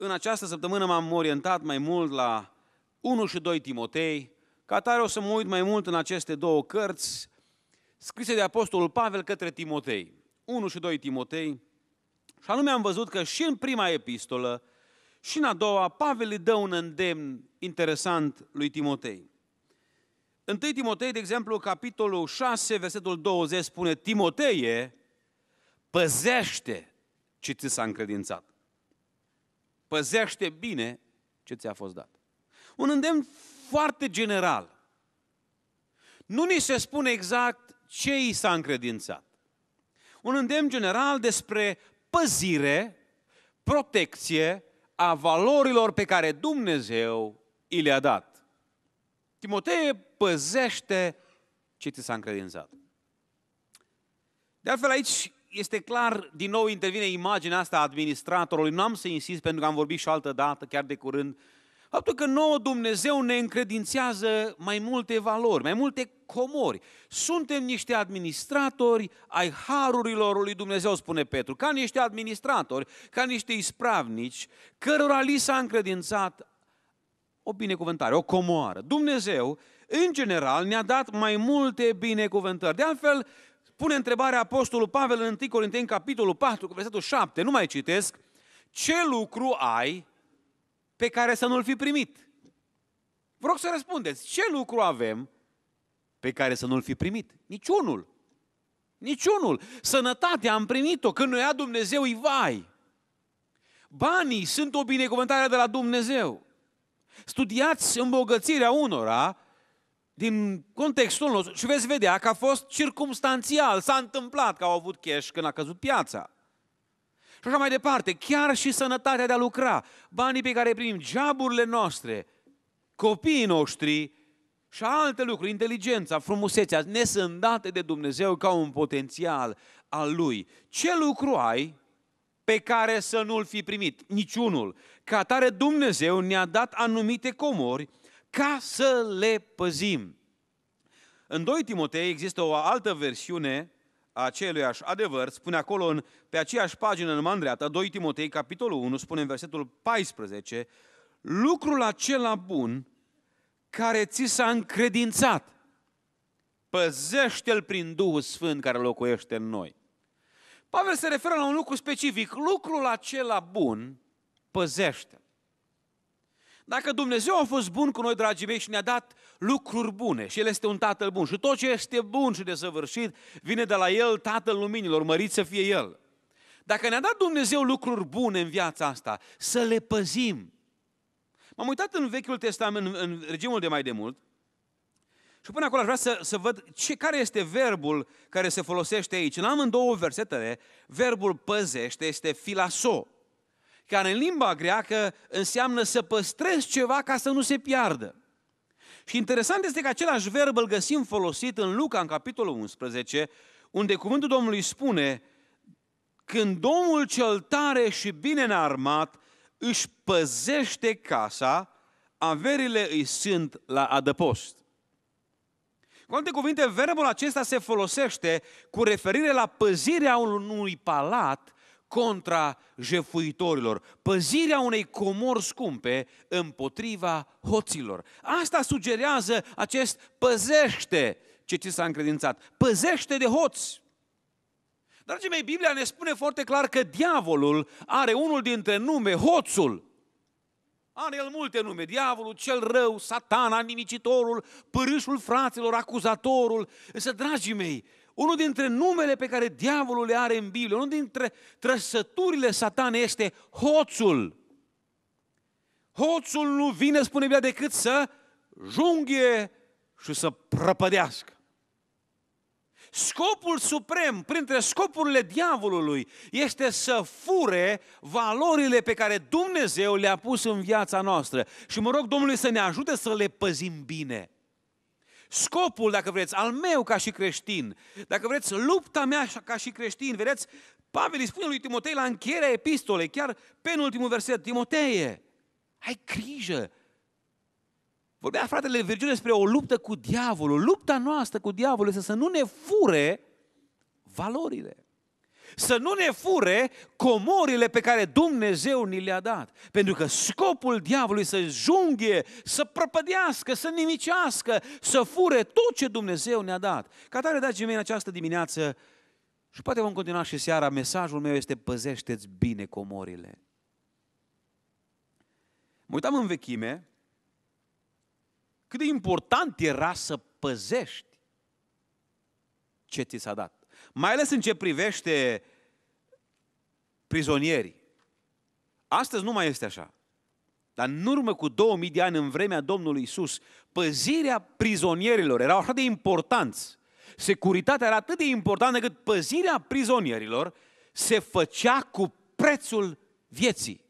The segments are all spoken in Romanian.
În această săptămână m-am orientat mai mult la 1 și 2 Timotei, ca tare o să mă uit mai mult în aceste două cărți scrise de Apostolul Pavel către Timotei. 1 și 2 Timotei. Și anume am văzut că și în prima epistolă și în a doua, Pavel îi dă un îndemn interesant lui Timotei. 1 Timotei, de exemplu, capitolul 6, versetul 20 spune Timoteie, păzește ce ți s-a încredințat. Păzește bine ce ți-a fost dat. Un îndemn foarte general. Nu ni se spune exact ce i s-a încredințat. Un îndemn general despre păzire, protecție a valorilor pe care Dumnezeu i le-a dat. Timotei păzește ce ți s-a încredințat. De altfel aici este clar, din nou intervine imaginea asta a administratorului. Nu am să insist pentru că am vorbit și o altă dată, chiar de curând, faptul că nouă Dumnezeu ne încredințează mai multe valori, mai multe comori. Suntem niște administratori ai harurilor lui Dumnezeu, spune Petru, ca niște administratori, ca niște ispravnici, cărora li s-a încredințat o binecuvântare, o comoară. Dumnezeu, în general, ne-a dat mai multe binecuvântări. De altfel, pune întrebarea apostolul Pavel în 1 Corinteni, capitolul 4, cu versetul 7, nu mai citesc, ce lucru ai pe care să nu-l fi primit? Vă rog să răspundeți, ce lucru avem pe care să nu-l fi primit? Niciunul. Niciunul. Sănătatea am primit-o, când noi a Dumnezeu, îi vai. Banii sunt o binecuvântare de la Dumnezeu. Studiați îmbogățirea unora din contextul nostru și veți vedea că a fost circumstanțial, s-a întâmplat că au avut cash când a căzut piața. Și așa mai departe, chiar și sănătatea de a lucra, banii pe care îi primim, geaburile noastre, copiii noștri și alte lucruri, inteligența, frumusețea, ne sunt date de Dumnezeu ca un potențial al Lui. Ce lucru ai pe care să nu-l fi primit? Niciunul. Ca atare Dumnezeu ne-a dat anumite comori ca să le păzim. În 2 Timotei există o altă versiune a aceluiași adevăr, spune acolo în, pe aceeași pagină în mâna 2 Timotei, capitolul 1, spune în versetul 14, lucrul acela bun care ți s-a încredințat, păzește-l prin Duhul Sfânt care locuiește în noi. Pavel se referă la un lucru specific, lucrul acela bun, păzește-l. Dacă Dumnezeu a fost bun cu noi, dragii mei, și ne-a dat lucruri bune și El este un Tatăl bun și tot ce este bun și desăvârșit vine de la El, Tatăl Luminilor, mărit să fie El. Dacă ne-a dat Dumnezeu lucruri bune în viața asta, să le păzim. M-am uitat în Vechiul Testament, în, în regimul de mai demult, și până acolo aș vrea să, să văd ce, care este verbul care se folosește aici. În amândouă versetele, verbul păzește este filaso care în limba greacă înseamnă să păstrezi ceva ca să nu se piardă. Și interesant este că același verb îl găsim folosit în Luca, în capitolul 11, unde cuvântul Domnului spune, când omul cel tare și bine înarmat își păzește casa, averile îi sunt la adăpost. Cu alte cuvinte, verbul acesta se folosește cu referire la păzirea unui palat contra jefuitorilor, păzirea unei comori scumpe împotriva hoților. Asta sugerează acest păzește ce ți s-a încredințat, păzește de hoți. Dragii mei, Biblia ne spune foarte clar că diavolul are unul dintre nume, hoțul. Are el multe nume, diavolul, cel rău, satana, nimicitorul, pârâșul fraților, acuzatorul. Însă, dragii mei, unul dintre numele pe care diavolul le are în Biblie, unul dintre trăsăturile satanei este hoțul. Hoțul nu vine, spune Biblia, decât să junghe și să prăpădească. Scopul suprem, printre scopurile diavolului, este să fure valorile pe care Dumnezeu le-a pus în viața noastră. Și mă rog Domnului să ne ajute să le păzim bine scopul, dacă vreți, al meu ca și creștin, dacă vreți, lupta mea ca și creștin, vedeți, Pavel îi spune lui Timotei la încheierea epistolei, chiar penultimul verset, Timoteie, ai grijă! Vorbea fratele Virgil despre o luptă cu diavolul. Lupta noastră cu diavolul este să nu ne fure valorile să nu ne fure comorile pe care Dumnezeu ni le-a dat. Pentru că scopul diavolului să junghe, să prăpădească, să nimicească, să fure tot ce Dumnezeu ne-a dat. Ca tare, dragii mei, în această dimineață, și poate vom continua și seara, mesajul meu este păzește-ți bine comorile. Mă uitam în vechime cât de important era să păzești ce ți s-a dat mai ales în ce privește prizonierii. Astăzi nu mai este așa. Dar în urmă cu 2000 de ani, în vremea Domnului Isus, păzirea prizonierilor era așa de importanță. Securitatea era atât de importantă cât păzirea prizonierilor se făcea cu prețul vieții.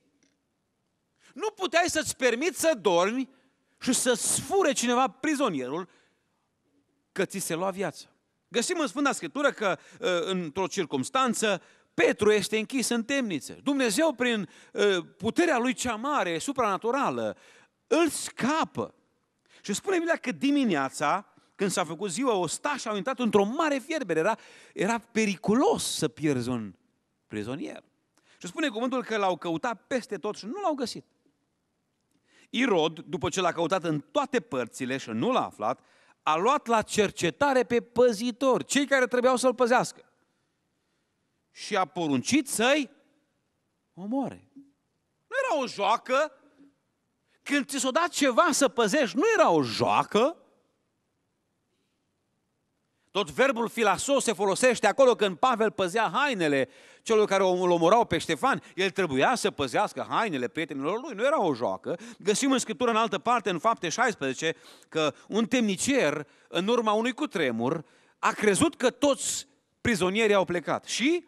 Nu puteai să-ți permiți să dormi și să sfure cineva prizonierul că ți se lua viața. Găsim în Sfânta Scriptură că ă, într-o circumstanță Petru este închis în temniță. Dumnezeu prin ă, puterea lui cea mare, supranaturală, îl scapă. Și spune Biblia că dimineața, când s-a făcut ziua, ostașii au intrat într-o mare fierbere. Era, era periculos să pierzi un prizonier. Și spune cuvântul că l-au căutat peste tot și nu l-au găsit. Irod, după ce l-a căutat în toate părțile și nu l-a aflat, a luat la cercetare pe păzitori, cei care trebuiau să-l păzească. Și a poruncit să-i omoare. Nu era o joacă. Când ți s a dat ceva să păzești, nu era o joacă. Tot verbul filasos se folosește acolo când Pavel păzea hainele celor care îl omorau pe Ștefan, el trebuia să păzească hainele prietenilor lui, nu era o joacă. Găsim în Scriptură în altă parte, în fapte 16, că un temnicer, în urma unui cutremur, a crezut că toți prizonierii au plecat și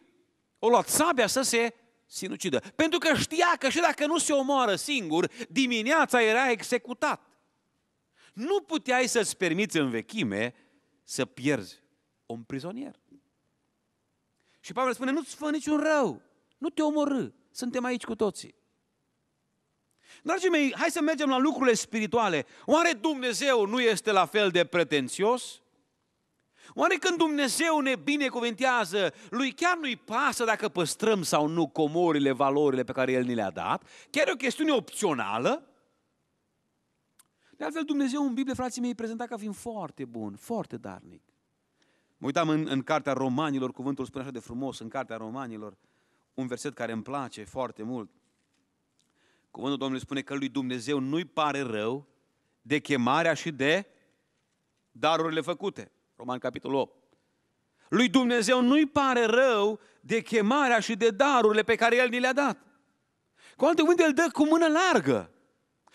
o luat sabia să se sinucidă. Pentru că știa că și dacă nu se omoară singur, dimineața era executat. Nu puteai să-ți permiți în vechime să pierzi un prizonier. Și Pavel spune, nu-ți fă niciun rău, nu te omorâ, suntem aici cu toții. Dragii mei, hai să mergem la lucrurile spirituale. Oare Dumnezeu nu este la fel de pretențios? Oare când Dumnezeu ne binecuvintează, lui chiar nu-i pasă dacă păstrăm sau nu comorile, valorile pe care El ni le-a dat? Chiar e o chestiune opțională? De altfel, Dumnezeu în Biblie, frații mei, e prezentat ca fiind foarte bun, foarte darnic. Mă uitam în, în Cartea Romanilor, cuvântul spune așa de frumos, în Cartea Romanilor, un verset care îmi place foarte mult. Cuvântul Domnului spune că lui Dumnezeu nu-i pare rău de chemarea și de darurile făcute. Roman capitolul 8. Lui Dumnezeu nu-i pare rău de chemarea și de darurile pe care El ni le-a dat. Cu alte cuvinte, El dă cu mână largă.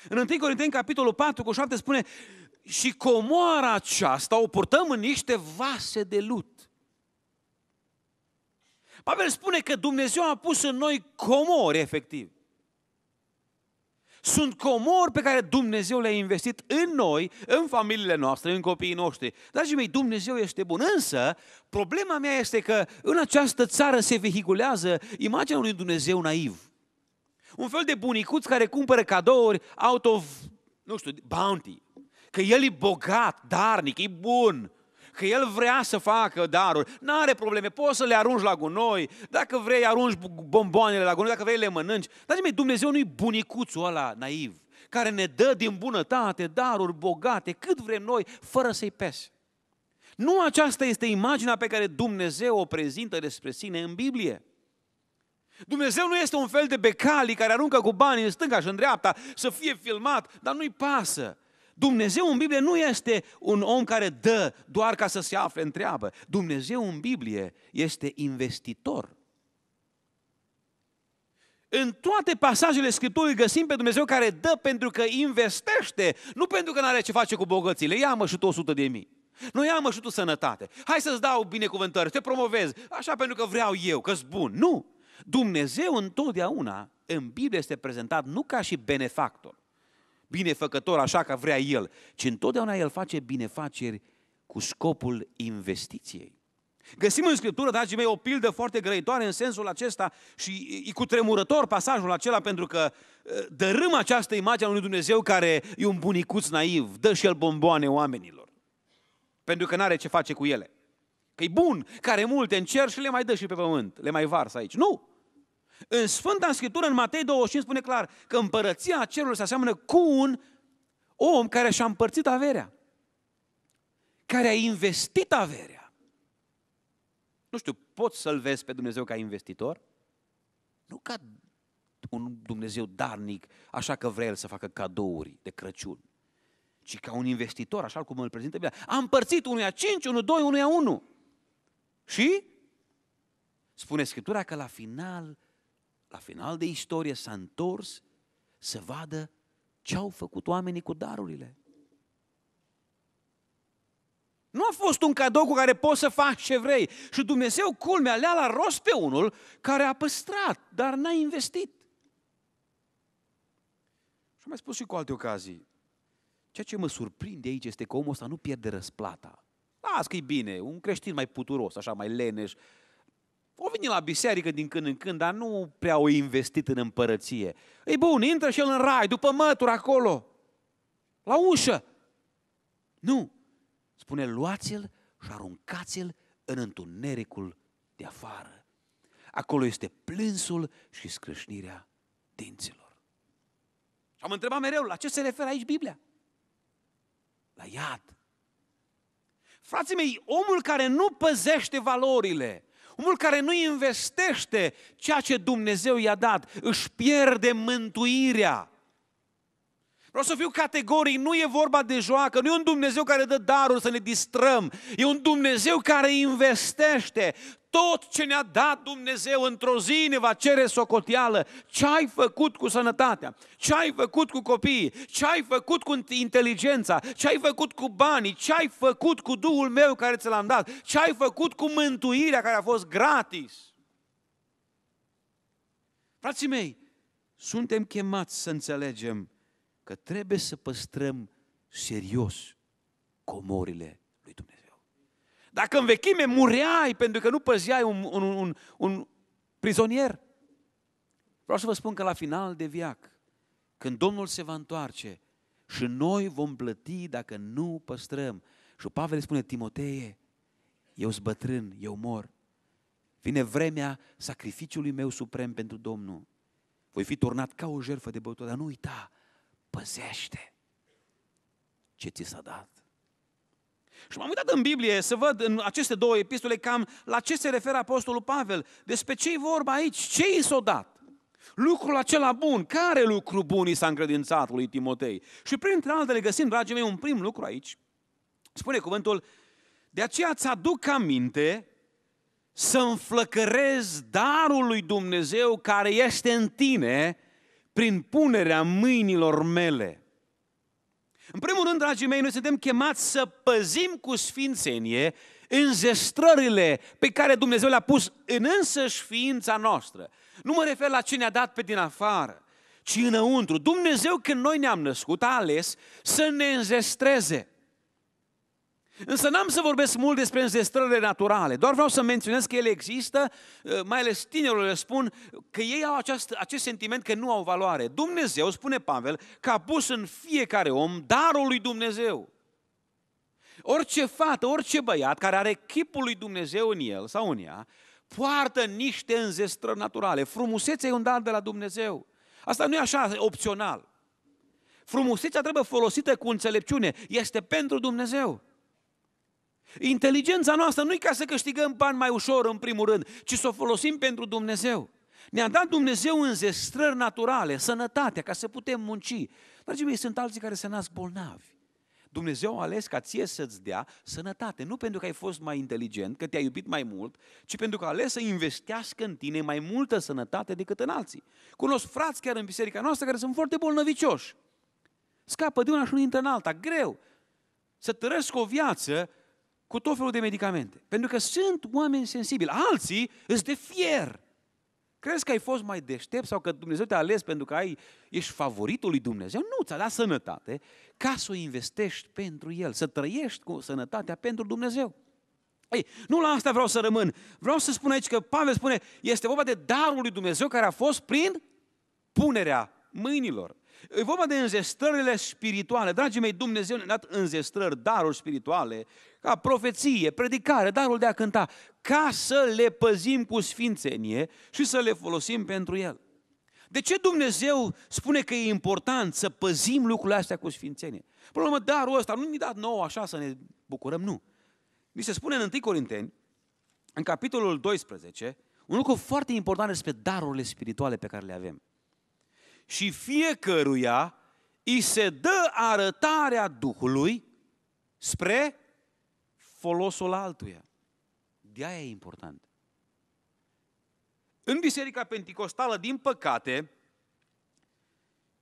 În 1 Corinteni capitolul 4 cu 7 spune și comoara aceasta o purtăm în niște vase de lut. Pavel spune că Dumnezeu a pus în noi comori, efectiv. Sunt comori pe care Dumnezeu le-a investit în noi, în familiile noastre, în copiii noștri. Dragii mei, Dumnezeu este bun. Însă, problema mea este că în această țară se vehiculează imaginea unui Dumnezeu naiv. Un fel de bunicuț care cumpără cadouri out of, nu știu, bounty că el e bogat, darnic, e bun, că el vrea să facă daruri. Nu are probleme, poți să le arunci la gunoi, dacă vrei arunci bomboanele la gunoi, dacă vrei le mănânci. Dar mi Dumnezeu nu-i bunicuțul ăla naiv, care ne dă din bunătate daruri bogate, cât vrem noi, fără să-i pese. Nu aceasta este imaginea pe care Dumnezeu o prezintă despre sine în Biblie. Dumnezeu nu este un fel de becali care aruncă cu banii în stânga și în dreapta să fie filmat, dar nu-i pasă. Dumnezeu în Biblie nu este un om care dă doar ca să se afle în treabă. Dumnezeu în Biblie este investitor. În toate pasajele Scripturii găsim pe Dumnezeu care dă pentru că investește, nu pentru că nu are ce face cu bogățile. Ia mă și tu 100 de mii. Nu ia mă și tu sănătate. Hai să-ți dau binecuvântări, te promovez, așa pentru că vreau eu, că-s bun. Nu! Dumnezeu întotdeauna în Biblie este prezentat nu ca și benefactor, binefăcător așa ca vrea el, ci întotdeauna el face binefaceri cu scopul investiției. Găsim în Scriptură, dragii mei, o pildă foarte grăitoare în sensul acesta și e cu tremurător pasajul acela pentru că dărâm această imagine a unui Dumnezeu care e un bunicuț naiv, dă și el bomboane oamenilor, pentru că nu are ce face cu ele. Că e bun, care multe în cer și le mai dă și pe pământ, le mai varsă aici. Nu! În Sfânta Scriptură, în Matei 25, spune clar că împărăția cerului se aseamănă cu un om care și-a împărțit averea, care a investit averea. Nu știu, poți să-L vezi pe Dumnezeu ca investitor? Nu ca un Dumnezeu darnic, așa că vrea El să facă cadouri de Crăciun, ci ca un investitor, așa cum îl prezintă Biblia. A împărțit unuia 5, unul 2, unuia 1. Și spune Scriptura că la final la final de istorie s-a întors să vadă ce au făcut oamenii cu darurile. Nu a fost un cadou cu care poți să faci ce vrei. Și Dumnezeu, culmea, le-a la rost pe unul care a păstrat, dar n-a investit. Și am mai spus și cu alte ocazii. Ceea ce mă surprinde aici este că omul ăsta nu pierde răsplata. Las că e bine, un creștin mai puturos, așa, mai leneș, o veni la biserică din când în când, dar nu prea o investit în împărăție. Ei bun, intră și el în rai, după mături acolo, la ușă. Nu. Spune, luați-l și aruncați-l în întunericul de afară. Acolo este plânsul și scrâșnirea dinților. Și am întrebat mereu, la ce se referă aici Biblia? La iad. Frații mei, omul care nu păzește valorile, Omul care nu investește ceea ce Dumnezeu i-a dat, își pierde mântuirea. Vreau să fiu categoric, nu e vorba de joacă, nu e un Dumnezeu care dă daruri să ne distrăm, e un Dumnezeu care investește tot ce ne-a dat Dumnezeu într-o zi ne va cere socoteală. Ce ai făcut cu sănătatea? Ce ai făcut cu copiii? Ce ai făcut cu inteligența? Ce ai făcut cu banii? Ce ai făcut cu Duhul meu care ți l-am dat? Ce ai făcut cu mântuirea care a fost gratis? Frații mei, suntem chemați să înțelegem că trebuie să păstrăm serios comorile dacă în vechime mureai pentru că nu păzeai un, un, un, un prizonier. Vreau să vă spun că la final de viac, când Domnul se va întoarce și noi vom plăti dacă nu păstrăm. Și Pavel spune, Timotee, eu sunt bătrân, eu mor. Vine vremea sacrificiului meu suprem pentru Domnul. Voi fi turnat ca o jertfă de băutură, dar nu uita, păzește ce ți s-a dat. Și m-am uitat în Biblie să văd în aceste două epistole cam la ce se referă Apostolul Pavel, despre ce e vorba aici, ce i s-a dat. Lucrul acela bun, care lucru bun i s-a încredințat lui Timotei? Și printre altele găsim, dragii mei, un prim lucru aici. Spune cuvântul, de aceea îți aduc aminte să înflăcărezi darul lui Dumnezeu care este în tine prin punerea mâinilor mele. În primul rând, dragii mei, noi suntem chemați să păzim cu sfințenie înzestrările pe care Dumnezeu le-a pus în însăși ființa noastră. Nu mă refer la ce ne-a dat pe din afară, ci înăuntru. Dumnezeu, când noi ne-am născut, a ales să ne înzestreze. Însă n-am să vorbesc mult despre înzestrările naturale, doar vreau să menționez că ele există, eh, mai ales tinerilor le spun că ei au acest, acest sentiment că nu au valoare. Dumnezeu, spune Pavel, că a pus în fiecare om darul lui Dumnezeu. Orice fată, orice băiat care are chipul lui Dumnezeu în el sau în ea, poartă niște înzestrări naturale. Frumusețea e un dar de la Dumnezeu. Asta nu e așa opțional. Frumusețea trebuie folosită cu înțelepciune. Este pentru Dumnezeu. Inteligența noastră nu e ca să câștigăm bani mai ușor în primul rând, ci să o folosim pentru Dumnezeu. Ne-a dat Dumnezeu zestrări naturale, sănătatea, ca să putem munci. Dragii mei, sunt alții care se nasc bolnavi. Dumnezeu a ales ca ție să-ți dea sănătate, nu pentru că ai fost mai inteligent, că te-ai iubit mai mult, ci pentru că a ales să investească în tine mai multă sănătate decât în alții. Cunosc frați chiar în biserica noastră care sunt foarte bolnăvicioși. Scapă de una și nu intră în alta, greu. Să trăiesc o viață cu tot felul de medicamente. Pentru că sunt oameni sensibili. Alții îți de fier. Crezi că ai fost mai deștept sau că Dumnezeu te-a ales pentru că ai, ești favoritul lui Dumnezeu? Nu, ți-a dat sănătate ca să o investești pentru El, să trăiești cu sănătatea pentru Dumnezeu. Ei, nu la asta vreau să rămân. Vreau să spun aici că Pavel spune, este vorba de darul lui Dumnezeu care a fost prin punerea mâinilor. E vorba de înzestrările spirituale. Dragii mei, Dumnezeu ne-a dat înzestrări, daruri spirituale, ca profeție, predicare, darul de a cânta, ca să le păzim cu sfințenie și să le folosim pentru El. De ce Dumnezeu spune că e important să păzim lucrurile astea cu sfințenie? Problema darul ăsta nu ni dat nouă așa să ne bucurăm, nu. Mi se spune în 1 Corinteni, în capitolul 12, un lucru foarte important despre darurile spirituale pe care le avem și fiecăruia îi se dă arătarea Duhului spre folosul altuia. De-aia e important. În Biserica Pentecostală, din păcate,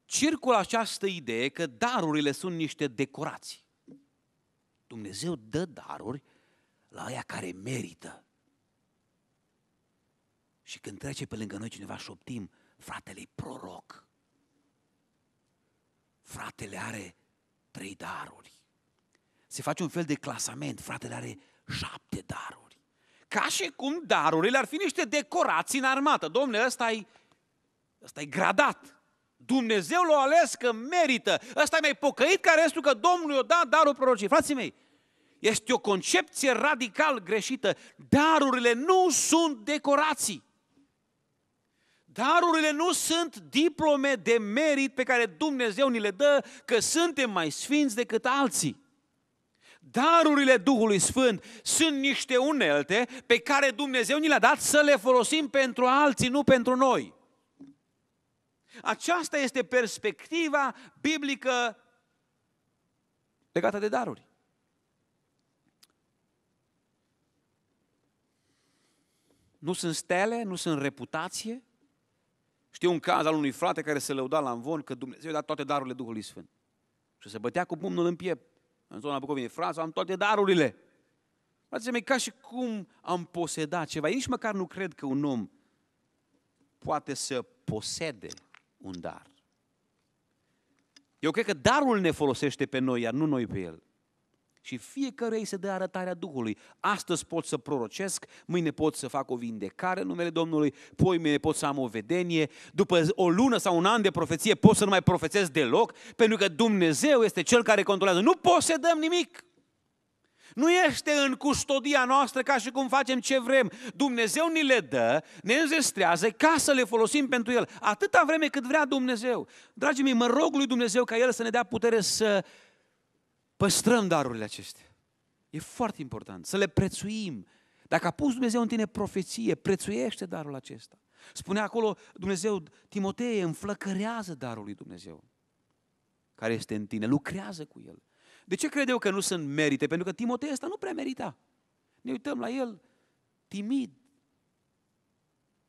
circulă această idee că darurile sunt niște decorații. Dumnezeu dă daruri la aia care merită. Și când trece pe lângă noi cineva șoptim, fratele e proroc fratele are trei daruri. Se face un fel de clasament, fratele are șapte daruri. Ca și cum darurile ar fi niște decorații în armată. Domnule, ăsta e ăsta e gradat. Dumnezeu l-a ales că merită. Ăsta e mai pocăit ca restul că Domnul i-a dat darul prorocii. Frații mei, este o concepție radical greșită. Darurile nu sunt decorații. Darurile nu sunt diplome de merit pe care Dumnezeu ni le dă că suntem mai sfinți decât alții. Darurile Duhului Sfânt sunt niște unelte pe care Dumnezeu ni le-a dat să le folosim pentru alții, nu pentru noi. Aceasta este perspectiva biblică legată de daruri. Nu sunt stele, nu sunt reputație, știu un caz al unui frate care se lăuda la învon că Dumnezeu i-a dat toate darurile Duhului Sfânt. Și se bătea cu pumnul în piept. În zona Bucovinei, frate, am toate darurile. Frate, mei, ca și cum am posedat ceva. Eu nici măcar nu cred că un om poate să posede un dar. Eu cred că darul ne folosește pe noi, iar nu noi pe el și fiecare ei se dă arătarea Duhului. Astăzi pot să prorocesc, mâine pot să fac o vindecare în numele Domnului, poi mâine pot să am o vedenie, după o lună sau un an de profeție pot să nu mai profețez deloc, pentru că Dumnezeu este Cel care controlează. Nu posedăm nimic! Nu este în custodia noastră ca și cum facem ce vrem. Dumnezeu ni le dă, ne înzestrează ca să le folosim pentru El. Atâta vreme cât vrea Dumnezeu. Dragii mei, mă rog lui Dumnezeu ca El să ne dea putere să păstrăm darurile acestea. E foarte important să le prețuim. Dacă a pus Dumnezeu în tine profeție, prețuiește darul acesta. Spune acolo Dumnezeu, Timotei, înflăcărează darul lui Dumnezeu care este în tine, lucrează cu el. De ce cred eu că nu sunt merite? Pentru că Timotei ăsta nu prea merita. Ne uităm la el timid,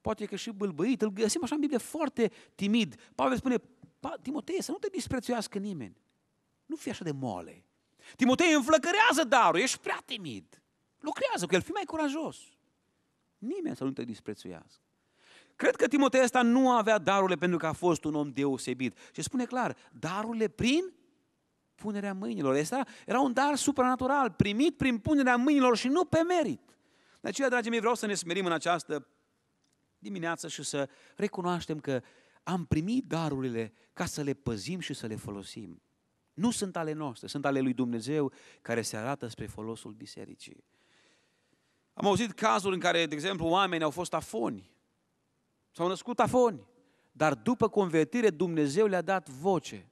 poate că și bâlbâit, îl găsim așa în Biblie foarte timid. Pavel spune, Timotei, să nu te disprețuiască nimeni. Nu fi așa de moale. Timotei înflăcărează darul, ești prea timid. Lucrează cu el, fii mai curajos. Nimeni să nu te disprețuiască. Cred că Timotei ăsta nu avea darurile pentru că a fost un om deosebit. Și spune clar, darurile prin punerea mâinilor. Asta era un dar supranatural, primit prin punerea mâinilor și nu pe merit. De aceea, dragii mei, vreau să ne smerim în această dimineață și să recunoaștem că am primit darurile ca să le păzim și să le folosim. Nu sunt ale noastre, sunt ale lui Dumnezeu care se arată spre folosul bisericii. Am auzit cazuri în care, de exemplu, oameni au fost afoni. S-au născut afoni. Dar după convertire, Dumnezeu le-a dat voce.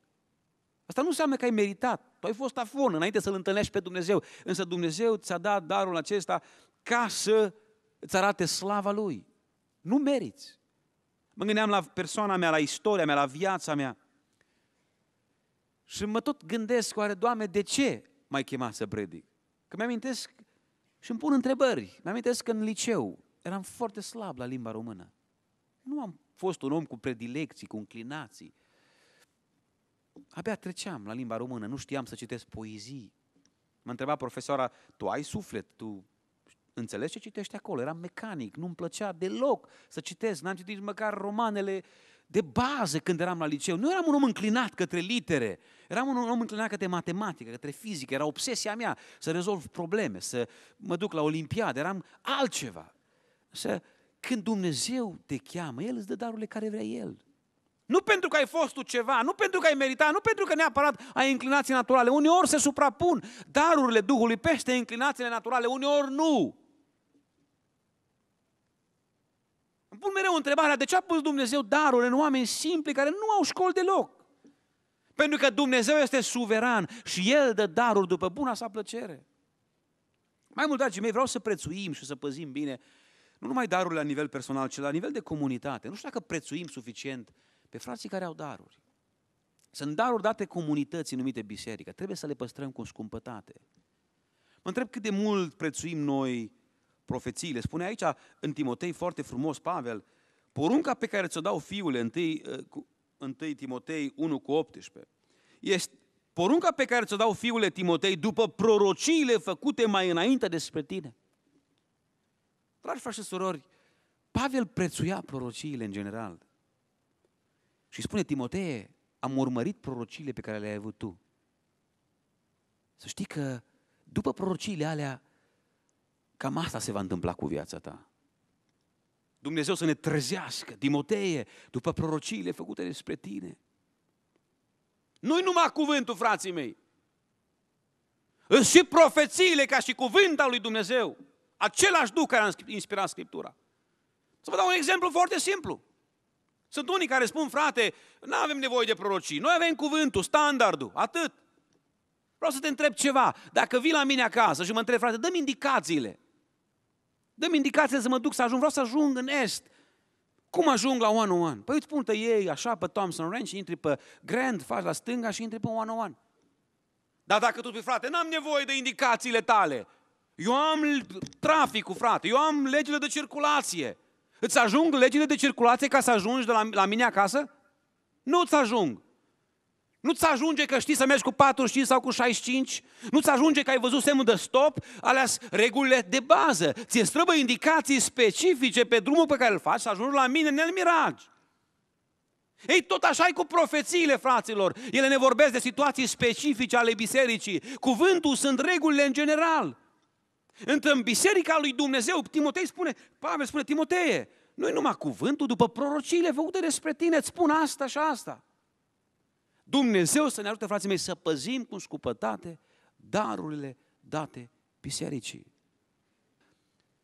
Asta nu înseamnă că ai meritat. Tu ai fost afon înainte să-L întâlnești pe Dumnezeu. Însă Dumnezeu ți-a dat darul acesta ca să îți arate slava Lui. Nu meriți. Mă gândeam la persoana mea, la istoria mea, la viața mea. Și mă tot gândesc, oare, Doamne, de ce mai chema să predic? Că mi-amintesc și îmi pun întrebări. Mi-amintesc că în liceu eram foarte slab la limba română. Nu am fost un om cu predilecții, cu înclinații. Abia treceam la limba română, nu știam să citesc poezii. Mă întreba profesoara, tu ai suflet, tu înțelegi ce citești acolo? Eram mecanic, nu-mi plăcea deloc să citesc, n-am citit măcar romanele uh, de bază când eram la liceu. Nu eram un om înclinat către litere, eram un om înclinat către matematică, către fizică, era obsesia mea să rezolv probleme, să mă duc la olimpiade, eram altceva. Să, când Dumnezeu te cheamă, El îți dă darurile care vrea El. Nu pentru că ai fost tu ceva, nu pentru că ai meritat, nu pentru că neapărat ai inclinații naturale. Uneori se suprapun darurile Duhului peste inclinațiile naturale, uneori nu. pun mereu întrebarea, de ce a pus Dumnezeu darul în oameni simpli care nu au școli deloc? Pentru că Dumnezeu este suveran și El dă darul după buna sa plăcere. Mai mult, dragii mei, vreau să prețuim și să păzim bine nu numai darul la nivel personal, ci la nivel de comunitate. Nu știu dacă prețuim suficient pe frații care au daruri. Sunt daruri date comunității numite biserică. Trebuie să le păstrăm cu scumpătate. Mă întreb cât de mult prețuim noi profețiile. Spune aici în Timotei foarte frumos Pavel, porunca pe care ți-o dau fiule, întâi, eh, întâi Timotei 1 cu 18, este porunca pe care ți-o dau fiule Timotei după prorociile făcute mai înainte despre tine. Dragi frași și surori, Pavel prețuia prorociile în general. Și spune Timotei, am urmărit prorociile pe care le-ai avut tu. Să știi că după prorociile alea, Cam asta se va întâmpla cu viața ta. Dumnezeu să ne trezească, Dimoteie, după prorociile făcute despre tine. Nu-i numai cuvântul, frații mei. Îs și profețiile ca și cuvânt al lui Dumnezeu. Același Duh care a inspirat Scriptura. Să vă dau un exemplu foarte simplu. Sunt unii care spun, frate, nu avem nevoie de prorocii. Noi avem cuvântul, standardul, atât. Vreau să te întreb ceva. Dacă vii la mine acasă și mă întreb, frate, dă-mi indicațiile. Dă-mi indicație să mă duc, să ajung, vreau să ajung în Est. Cum ajung la One One? Păi îți că ei așa pe Thompson Ranch, intri pe Grand, faci la stânga și intri pe One One. Dar dacă tu spui, frate, n-am nevoie de indicațiile tale. Eu am traficul, frate, eu am legile de circulație. Îți ajung legile de circulație ca să ajungi de la, la mine acasă? Nu îți ajung. Nu-ți ajunge că știi să mergi cu 45 sau cu 65? Nu-ți ajunge că ai văzut semnul de stop? Alea regulile de bază. Ți-e străbă indicații specifice pe drumul pe care îl faci să ajungi la mine în miraj. Ei, tot așa e cu profețiile, fraților. Ele ne vorbesc de situații specifice ale bisericii. Cuvântul sunt regulile în general. într În biserica lui Dumnezeu, Timotei spune, Pavel spune, Timotee, nu-i numai cuvântul, după prorociile făcute despre tine, îți spun asta și asta. Dumnezeu să ne ajute, frații mei, să păzim cu scupătate darurile date bisericii.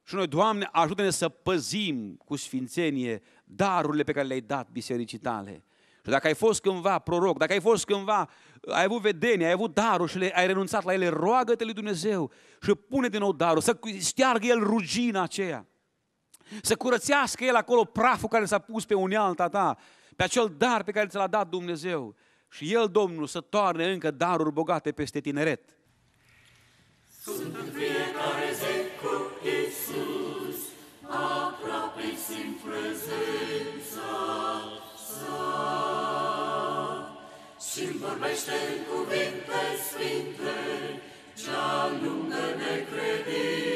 Și noi, Doamne, ajută-ne să păzim cu sfințenie darurile pe care le-ai dat bisericii tale. Și dacă ai fost cândva proroc, dacă ai fost cândva, ai avut vedenie, ai avut darul și le, ai renunțat la ele, roagă-te lui Dumnezeu și pune din nou darul, să steargă El rugina aceea. Să curățească El acolo praful care s-a pus pe unealta ta, pe acel dar pe care ți l-a dat Dumnezeu și El, Domnul, să toarne încă daruri bogate peste tineret. Sunt în fiecare zi cu Iisus, aproape simt prezența sa. și vorbește în cuvinte sfinte, cea lungă necredință.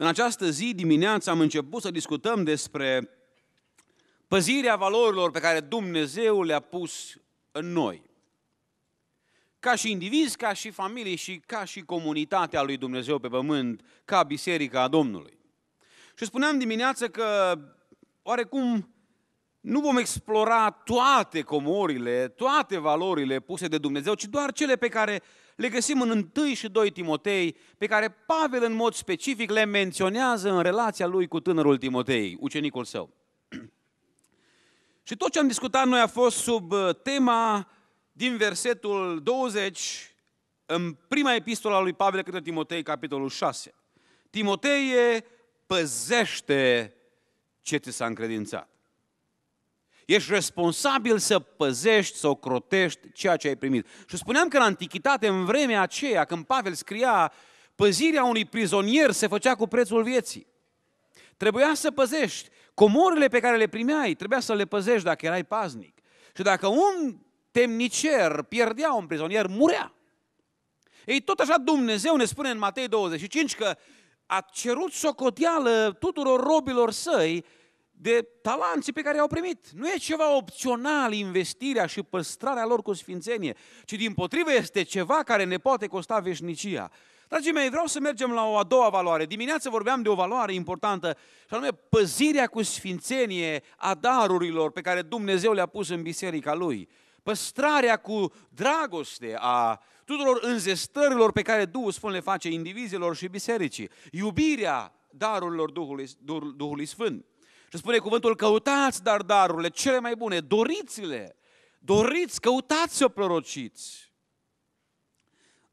În această zi dimineață am început să discutăm despre păzirea valorilor pe care Dumnezeu le-a pus în noi. Ca și indivizi, ca și familie și ca și comunitatea lui Dumnezeu pe pământ, ca biserica a Domnului. Și spuneam dimineață că oarecum nu vom explora toate comorile, toate valorile puse de Dumnezeu, ci doar cele pe care le găsim în 1 și 2 Timotei, pe care Pavel în mod specific le menționează în relația lui cu tânărul Timotei, ucenicul său. și tot ce am discutat noi a fost sub uh, tema din versetul 20, în prima epistola lui Pavel către Timotei, capitolul 6. Timotei păzește ce ți s-a încredințat. Ești responsabil să păzești, să ocrotești ceea ce ai primit. Și spuneam că în antichitate, în vremea aceea, când Pavel scria, păzirea unui prizonier se făcea cu prețul vieții. Trebuia să păzești. Comorile pe care le primeai, trebuia să le păzești dacă erai paznic. Și dacă un temnicer pierdea un prizonier, murea. Ei, tot așa Dumnezeu ne spune în Matei 25 că a cerut socoteală tuturor robilor săi de talanții pe care i-au primit. Nu e ceva opțional investirea și păstrarea lor cu sfințenie, ci din potrivă este ceva care ne poate costa veșnicia. Dragii mei, vreau să mergem la o a doua valoare. Dimineața vorbeam de o valoare importantă, și anume păzirea cu sfințenie a darurilor pe care Dumnezeu le-a pus în biserica Lui. Păstrarea cu dragoste a tuturor înzestărilor pe care Duhul Sfânt le face indivizilor și bisericii. Iubirea darurilor Duhului, Duhului Sfânt. Și spune cuvântul, căutați dar darurile cele mai bune, doriți-le, doriți, căutați să prorociți.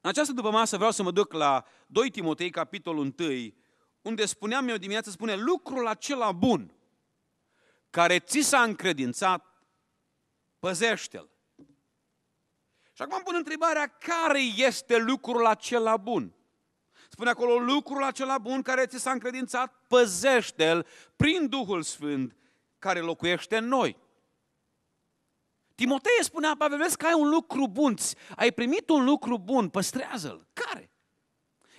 În această după masă vreau să mă duc la 2 Timotei, capitolul 1, unde spuneam eu dimineață, spune lucrul acela bun care ți s-a încredințat, păzește-l. Și acum pun întrebarea, care este lucrul acela bun? Spune acolo, lucrul acela bun care ți s-a încredințat, păzește-l prin Duhul Sfânt care locuiește în noi. Timotei spunea, Pavel, vezi că ai un lucru bun, ai primit un lucru bun, păstrează-l. Care?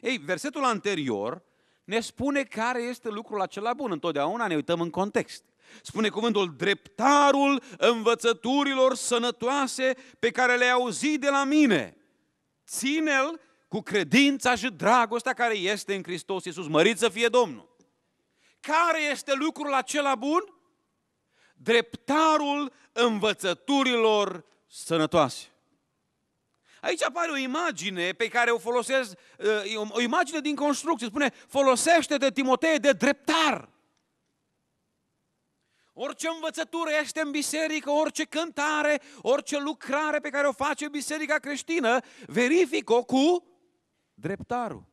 Ei, versetul anterior ne spune care este lucrul acela bun. Întotdeauna ne uităm în context. Spune cuvântul dreptarul învățăturilor sănătoase pe care le-ai auzit de la mine. Ține-l cu credința și dragostea care este în Hristos Iisus. Mărit să fie Domnul! Care este lucrul acela bun? Dreptarul învățăturilor sănătoase. Aici apare o imagine pe care o folosesc, uh, o imagine din construcție. Spune, folosește de Timotei de dreptar. Orice învățătură este în biserică, orice cântare, orice lucrare pe care o face biserica creștină, verifică-o cu dreptarul.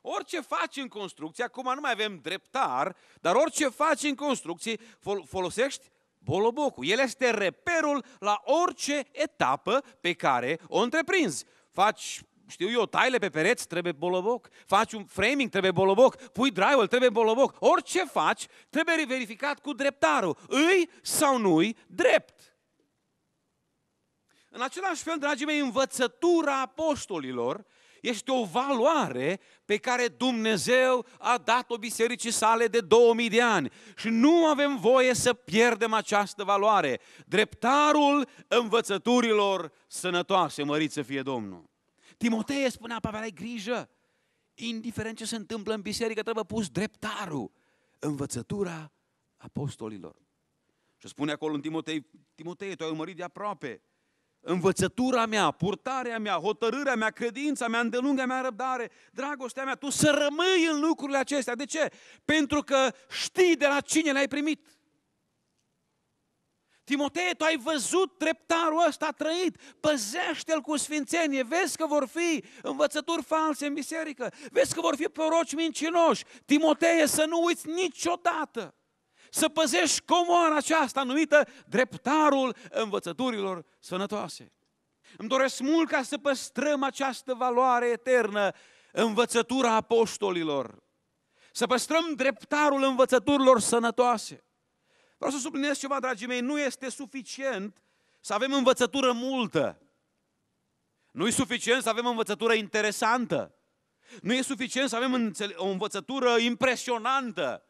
Orice faci în construcție, acum nu mai avem dreptar, dar orice faci în construcție, folosești bolobocul. El este reperul la orice etapă pe care o întreprinzi. Faci știu eu, taile pe pereți, trebuie boloboc. Faci un framing, trebuie boloboc. Pui drywall, trebuie boloboc. Orice faci, trebuie verificat cu dreptarul. Îi sau nu-i drept. În același fel, dragii mei, învățătura apostolilor este o valoare pe care Dumnezeu a dat-o bisericii sale de 2000 de ani și nu avem voie să pierdem această valoare. Dreptarul învățăturilor sănătoase, mărit să fie Domnul. Timotei spunea, Pavel, ai grijă, indiferent ce se întâmplă în biserică, trebuie pus dreptarul, învățătura apostolilor. Și spune acolo în Timotei, Timotei, tu ai urmărit de aproape învățătura mea, purtarea mea, hotărârea mea, credința mea, îndelunga mea răbdare, dragostea mea, tu să rămâi în lucrurile acestea. De ce? Pentru că știi de la cine le-ai primit. Timotei, tu ai văzut treptarul ăsta trăit, păzește-l cu sfințenie, vezi că vor fi învățături false în biserică, vezi că vor fi proroci mincinoși. Timotei, să nu uiți niciodată să păzești comoara aceasta numită dreptarul învățăturilor sănătoase. Îmi doresc mult ca să păstrăm această valoare eternă, învățătura apostolilor, să păstrăm dreptarul învățăturilor sănătoase. Vreau să subliniez ceva, dragii mei, nu este suficient să avem învățătură multă. Nu e suficient să avem învățătură interesantă. Nu e suficient să avem o învățătură impresionantă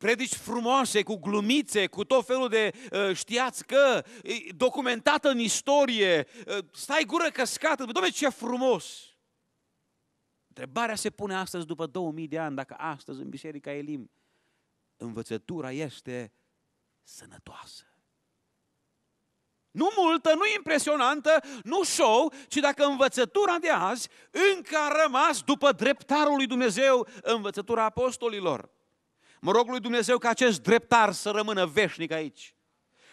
predici frumoase, cu glumițe, cu tot felul de uh, știați că, documentată în istorie, uh, stai gură căscată, domne ce frumos! Întrebarea se pune astăzi, după 2000 de ani, dacă astăzi în Biserica Elim învățătura este sănătoasă. Nu multă, nu impresionantă, nu show, ci dacă învățătura de azi încă a rămas după dreptarul lui Dumnezeu, învățătura apostolilor. Mă rog lui Dumnezeu ca acest dreptar să rămână veșnic aici.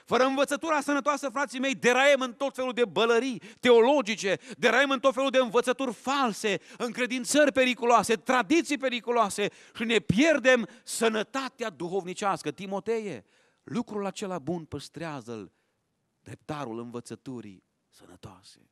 Fără învățătura sănătoasă, frații mei, deraiem în tot felul de bălării teologice, deraiem în tot felul de învățături false, încredințări periculoase, tradiții periculoase și ne pierdem sănătatea duhovnicească. Timotee, lucrul acela bun păstrează-l, dreptarul învățăturii sănătoase.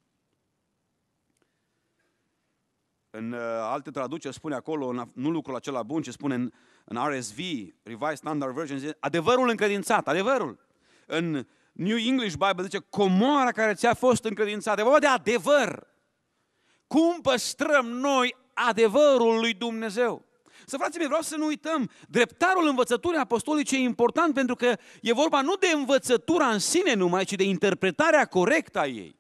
În uh, alte traduceri spune acolo, nu lucrul acela bun, ci spune în în RSV, Revised Standard Version, zice, adevărul încredințat, adevărul. În New English Bible zice, comoara care ți-a fost încredințată. vorba de adevăr. Cum păstrăm noi adevărul lui Dumnezeu? Să frații mei, vreau să nu uităm, dreptarul învățăturii apostolice e important pentru că e vorba nu de învățătura în sine numai, ci de interpretarea corectă a ei.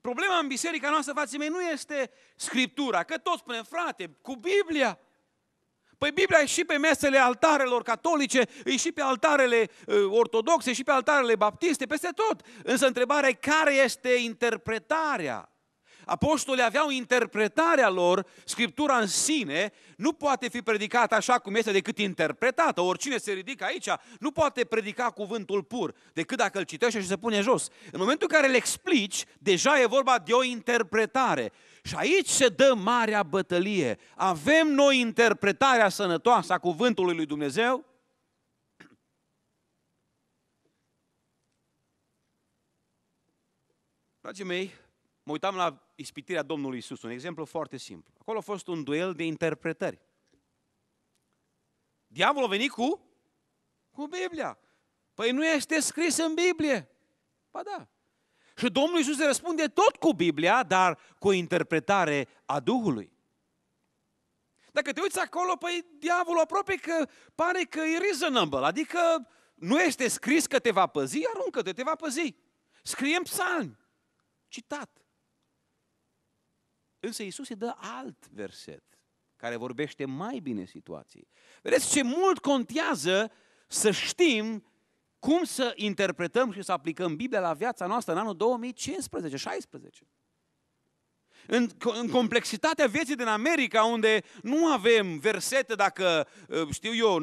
Problema în biserica noastră, frații mei, nu este scriptura, că toți spunem, frate, cu Biblia, Păi Biblia e și pe mesele altarelor catolice, e și pe altarele ă, ortodoxe, și pe altarele baptiste, peste tot. Însă întrebarea e care este interpretarea Apostolii aveau interpretarea lor, Scriptura în sine nu poate fi predicată așa cum este decât interpretată. Oricine se ridică aici nu poate predica cuvântul pur decât dacă îl citește și se pune jos. În momentul în care îl explici, deja e vorba de o interpretare. Și aici se dă marea bătălie. Avem noi interpretarea sănătoasă a cuvântului lui Dumnezeu? Dragii mei, mă uitam la ispitirea Domnului Isus, un exemplu foarte simplu. Acolo a fost un duel de interpretări. Diavolul a venit cu? Cu Biblia. Păi nu este scris în Biblie. Ba da. Și Domnul Iisus se răspunde tot cu Biblia, dar cu o interpretare a Duhului. Dacă te uiți acolo, păi diavolul aproape că pare că e reasonable, adică nu este scris că te va păzi, aruncă-te, te va păzi. Scrie în psalmi, citat. Însă Iisus îi dă alt verset care vorbește mai bine situației. Vedeți ce mult contează să știm cum să interpretăm și să aplicăm Biblia la viața noastră în anul 2015 16 în, în complexitatea vieții din America, unde nu avem versete dacă, ă, știu eu,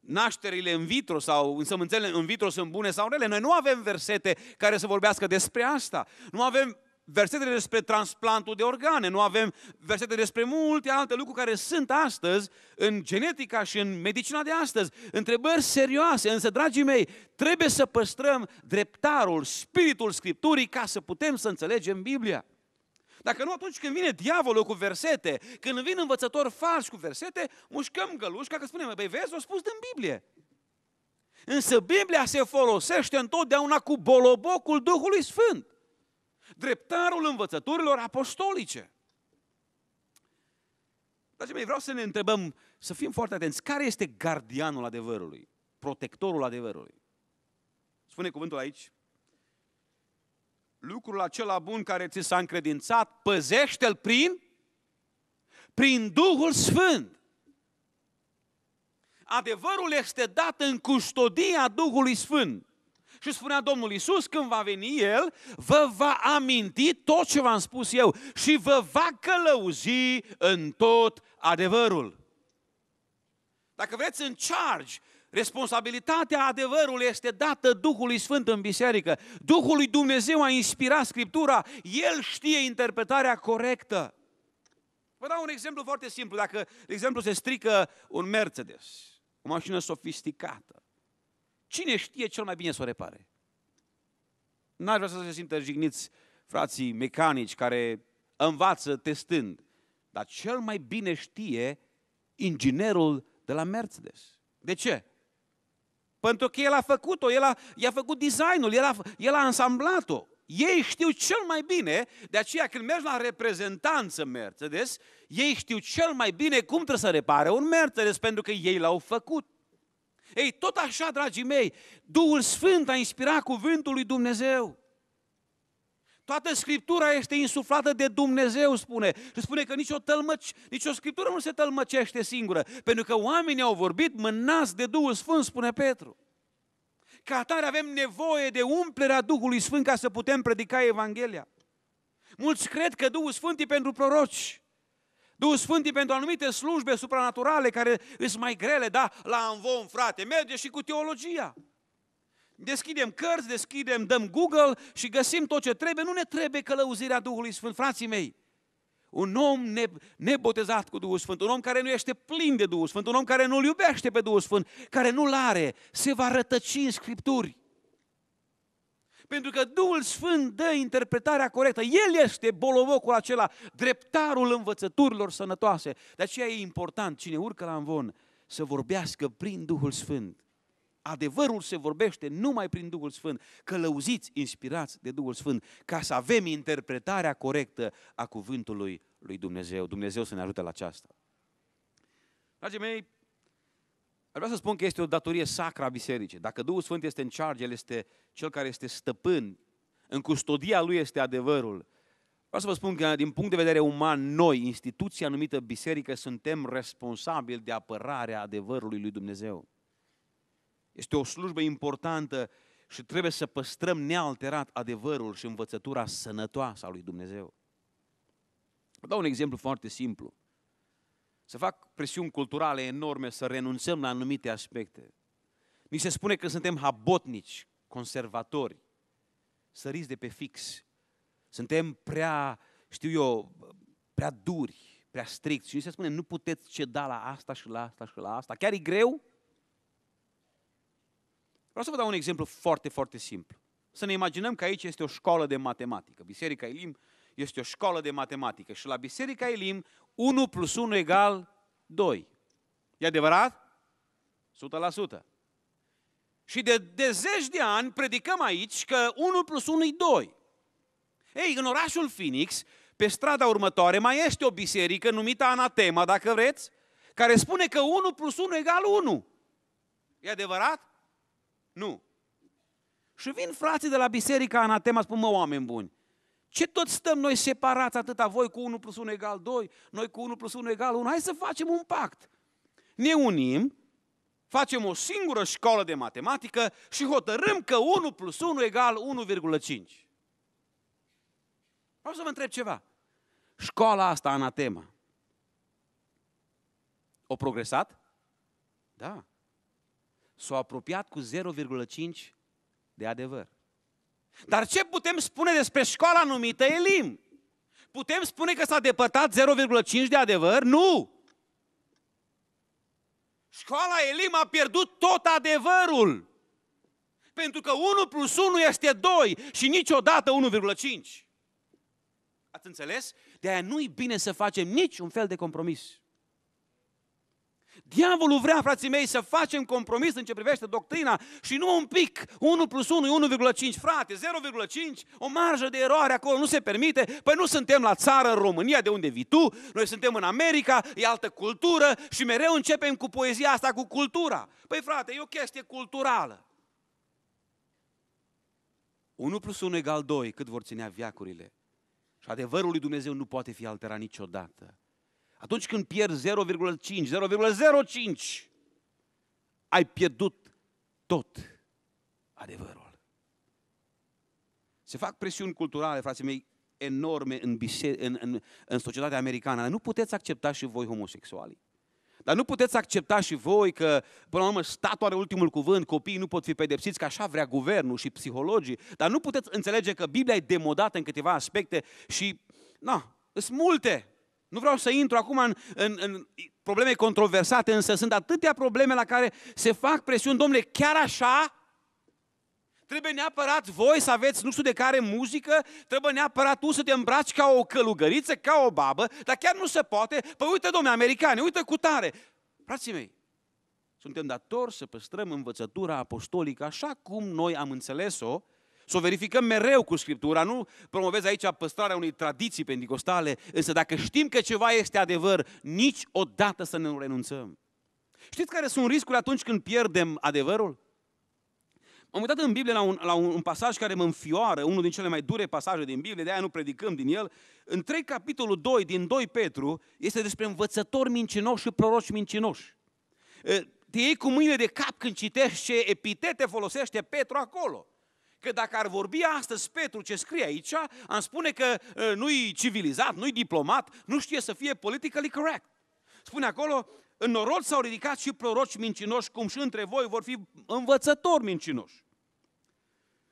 nașterile în vitro sau însămânțele în vitro sunt bune sau rele. Noi nu avem versete care să vorbească despre asta. Nu avem versete despre transplantul de organe, nu avem versete despre multe alte lucruri care sunt astăzi în genetica și în medicina de astăzi. Întrebări serioase, însă, dragii mei, trebuie să păstrăm dreptarul, spiritul Scripturii ca să putem să înțelegem Biblia. Dacă nu, atunci când vine diavolul cu versete, când vin învățători falși cu versete, mușcăm gălușca că spunem, băi, vezi, o spus din Biblie. Însă Biblia se folosește întotdeauna cu bolobocul Duhului Sfânt dreptarul învățăturilor apostolice. Dragii mei, vreau să ne întrebăm, să fim foarte atenți, care este gardianul adevărului, protectorul adevărului? Spune cuvântul aici, lucrul acela bun care ți s-a încredințat, păzește-l prin, prin Duhul Sfânt. Adevărul este dat în custodia Duhului Sfânt. Și spunea Domnul Isus, când va veni El, vă va aminti tot ce v-am spus eu și vă va călăuzi în tot adevărul. Dacă vreți în charge, responsabilitatea adevărului este dată Duhului Sfânt în biserică. Duhul lui Dumnezeu a inspirat Scriptura, El știe interpretarea corectă. Vă dau un exemplu foarte simplu. Dacă, de exemplu, se strică un Mercedes, o mașină sofisticată, Cine știe cel mai bine să o repare? N-aș vrea să se simtă jigniți frații mecanici care învață testând, dar cel mai bine știe inginerul de la Mercedes. De ce? Pentru că el a făcut-o, el a, i-a făcut designul, el a, el a ansamblat-o. Ei știu cel mai bine, de aceea când mergi la reprezentanță Mercedes, ei știu cel mai bine cum trebuie să repare un Mercedes, pentru că ei l-au făcut. Ei, tot așa, dragii mei, Duhul Sfânt a inspirat cuvântul lui Dumnezeu. Toată Scriptura este insuflată de Dumnezeu, spune. Și spune că nicio, tălmăci, nicio Scriptură nu se tălmăcește singură, pentru că oamenii au vorbit mânați de Duhul Sfânt, spune Petru. Ca atare avem nevoie de umplerea Duhului Sfânt ca să putem predica Evanghelia. Mulți cred că Duhul Sfânt e pentru proroci. Duhul Sfânt e pentru anumite slujbe supranaturale care sunt mai grele, da? La învon, frate, merge și cu teologia. Deschidem cărți, deschidem, dăm Google și găsim tot ce trebuie. Nu ne trebuie călăuzirea Duhului Sfânt, frații mei. Un om ne, nebotezat cu Duhul Sfânt, un om care nu este plin de Duhul Sfânt, un om care nu-L iubește pe Duhul Sfânt, care nu-L are, se va rătăci în Scripturi. Pentru că Duhul Sfânt dă interpretarea corectă. El este bolovocul acela, dreptarul învățăturilor sănătoase. De aceea e important, cine urcă la învon, să vorbească prin Duhul Sfânt. Adevărul se vorbește numai prin Duhul Sfânt, călăuziți, inspirați de Duhul Sfânt, ca să avem interpretarea corectă a cuvântului lui Dumnezeu. Dumnezeu să ne ajute la aceasta. Dragii mei, Vreau să spun că este o datorie sacră a bisericii. Dacă Duhul Sfânt este în charge, El este Cel care este stăpân, în custodia Lui este adevărul. Vreau să vă spun că, din punct de vedere uman, noi, instituția numită biserică, suntem responsabili de apărarea adevărului Lui Dumnezeu. Este o slujbă importantă și trebuie să păstrăm nealterat adevărul și învățătura sănătoasă a lui Dumnezeu. Vă dau un exemplu foarte simplu. Să fac presiuni culturale enorme să renunțăm la anumite aspecte. Ni se spune că suntem habotnici, conservatori, săriți de pe fix. Suntem prea, știu eu, prea duri, prea stricți. Și ni se spune, nu puteți ceda la asta și la asta și la asta. Chiar e greu? Vreau să vă dau un exemplu foarte, foarte simplu. Să ne imaginăm că aici este o școală de matematică. Biserica Elim este o școală de matematică și la Biserica Elim 1 plus 1 egal 2. E adevărat? 100%. Și de, de zeci de ani predicăm aici că 1 plus 1 e 2. Ei, în orașul Phoenix, pe strada următoare, mai este o biserică numită Anatema, dacă vreți, care spune că 1 plus 1 egal 1. E adevărat? Nu. Și vin frații de la biserica Anatema, spun, mă, oameni buni, ce tot stăm noi separați atâta? Voi cu 1 plus 1 egal 2, noi cu 1 plus 1 egal 1. Hai să facem un pact. Ne unim, facem o singură școală de matematică și hotărâm că 1 plus 1 egal 1,5. Vreau să vă întreb ceva. Școala asta, anatema, o progresat? Da. S-a apropiat cu 0,5 de adevăr. Dar ce putem spune despre școala numită Elim? Putem spune că s-a depătat 0,5 de adevăr? Nu! Școala Elim a pierdut tot adevărul. Pentru că 1 plus 1 este 2 și niciodată 1,5. Ați înțeles? De aia nu-i bine să facem niciun fel de compromis. Diavolul vrea, frații mei, să facem compromis în ce privește doctrina și nu un pic. 1 plus 1 e 1,5, frate, 0,5, o marjă de eroare acolo nu se permite. Păi nu suntem la țară în România, de unde vii tu, noi suntem în America, e altă cultură și mereu începem cu poezia asta, cu cultura. Păi frate, e o chestie culturală. 1 plus 1 egal 2, cât vor ținea viacurile. Și adevărul lui Dumnezeu nu poate fi alterat niciodată. Atunci când pierzi 0,5, 0,05, ai pierdut tot adevărul. Se fac presiuni culturale, frații mei, enorme în, bise- în, în, în societatea americană. Dar nu puteți accepta și voi homosexualii. Dar nu puteți accepta și voi că, până la urmă, statul are ultimul cuvânt, copiii nu pot fi pedepsiți, că așa vrea guvernul și psihologii. Dar nu puteți înțelege că Biblia e demodată în câteva aspecte și, na, sunt multe. Nu vreau să intru acum în, în, în probleme controversate, însă sunt atâtea probleme la care se fac presiuni. Domnule, chiar așa? Trebuie neapărat voi să aveți nu știu de care muzică, trebuie neapărat tu să te îmbraci ca o călugăriță, ca o babă, dar chiar nu se poate. Păi uite, domne americane, uite cu tare. Frații mei, suntem datori să păstrăm învățătura apostolică așa cum noi am înțeles-o să o verificăm mereu cu Scriptura, nu promovez aici păstrarea unei tradiții pentecostale, însă dacă știm că ceva este adevăr, niciodată să ne renunțăm. Știți care sunt riscurile atunci când pierdem adevărul? Am uitat în Biblie la un, la un pasaj care mă înfioară, unul din cele mai dure pasaje din Biblie, de-aia nu predicăm din el. 3 capitolul 2 din 2 Petru este despre învățători mincinoși și proroci mincinoși. Te iei cu mâinile de cap când citești ce epitete folosește Petru acolo că dacă ar vorbi astăzi Petru ce scrie aici, am spune că ă, nu-i civilizat, nu-i diplomat, nu știe să fie politically correct. Spune acolo, în norod s-au ridicat și proroci mincinoși, cum și între voi vor fi învățători mincinoși,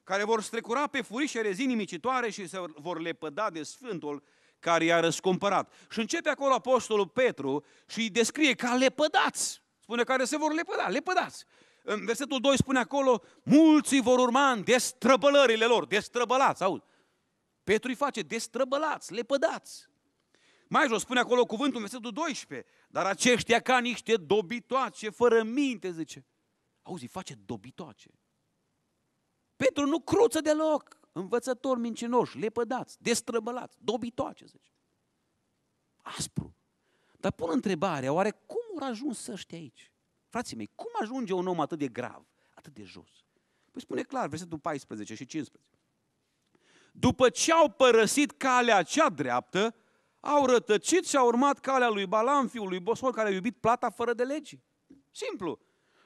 care vor strecura pe furișe rezini micitoare și se vor lepăda de Sfântul care i-a răscumpărat. Și începe acolo apostolul Petru și îi descrie ca lepădați. Spune care se vor lepăda, lepădați. În versetul 2 spune acolo, mulți vor urma în destrăbălările lor, destrăbălați, auzi. Petru îi face destrăbălați, lepădați. Mai jos spune acolo cuvântul în versetul 12, dar aceștia ca niște dobitoace, fără minte, zice. Auzi, îi face dobitoace. Petru nu cruță deloc, învățător, mincinoși, lepădați, destrăbălați, dobitoace, zice. Aspru. Dar pun întrebarea, oare cum au ajuns ăștia aici? Frații mei, cum ajunge un om atât de grav, atât de jos? Păi spune clar, versetul 14 și 15. După ce au părăsit calea cea dreaptă, au rătăcit și au urmat calea lui Balam, fiul lui Bosor, care a iubit plata fără de legi. Simplu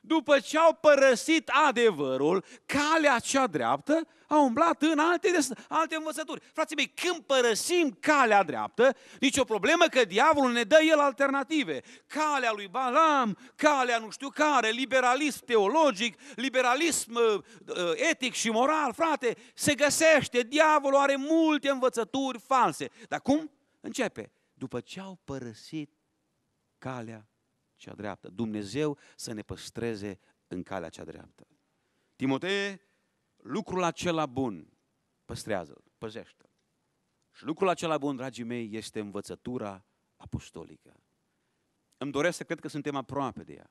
după ce au părăsit adevărul, calea cea dreaptă, au umblat în alte, alte învățături. Frații mei, când părăsim calea dreaptă, nicio problemă că diavolul ne dă el alternative. Calea lui Balam, calea nu știu care, liberalism teologic, liberalism uh, uh, etic și moral, frate, se găsește. Diavolul are multe învățături false. Dar cum? Începe. După ce au părăsit calea cea dreaptă. Dumnezeu să ne păstreze în calea cea dreaptă. Timotei, lucrul acela bun, păstrează păzește Și lucrul acela bun, dragii mei, este învățătura apostolică. Îmi doresc să cred că suntem aproape de ea.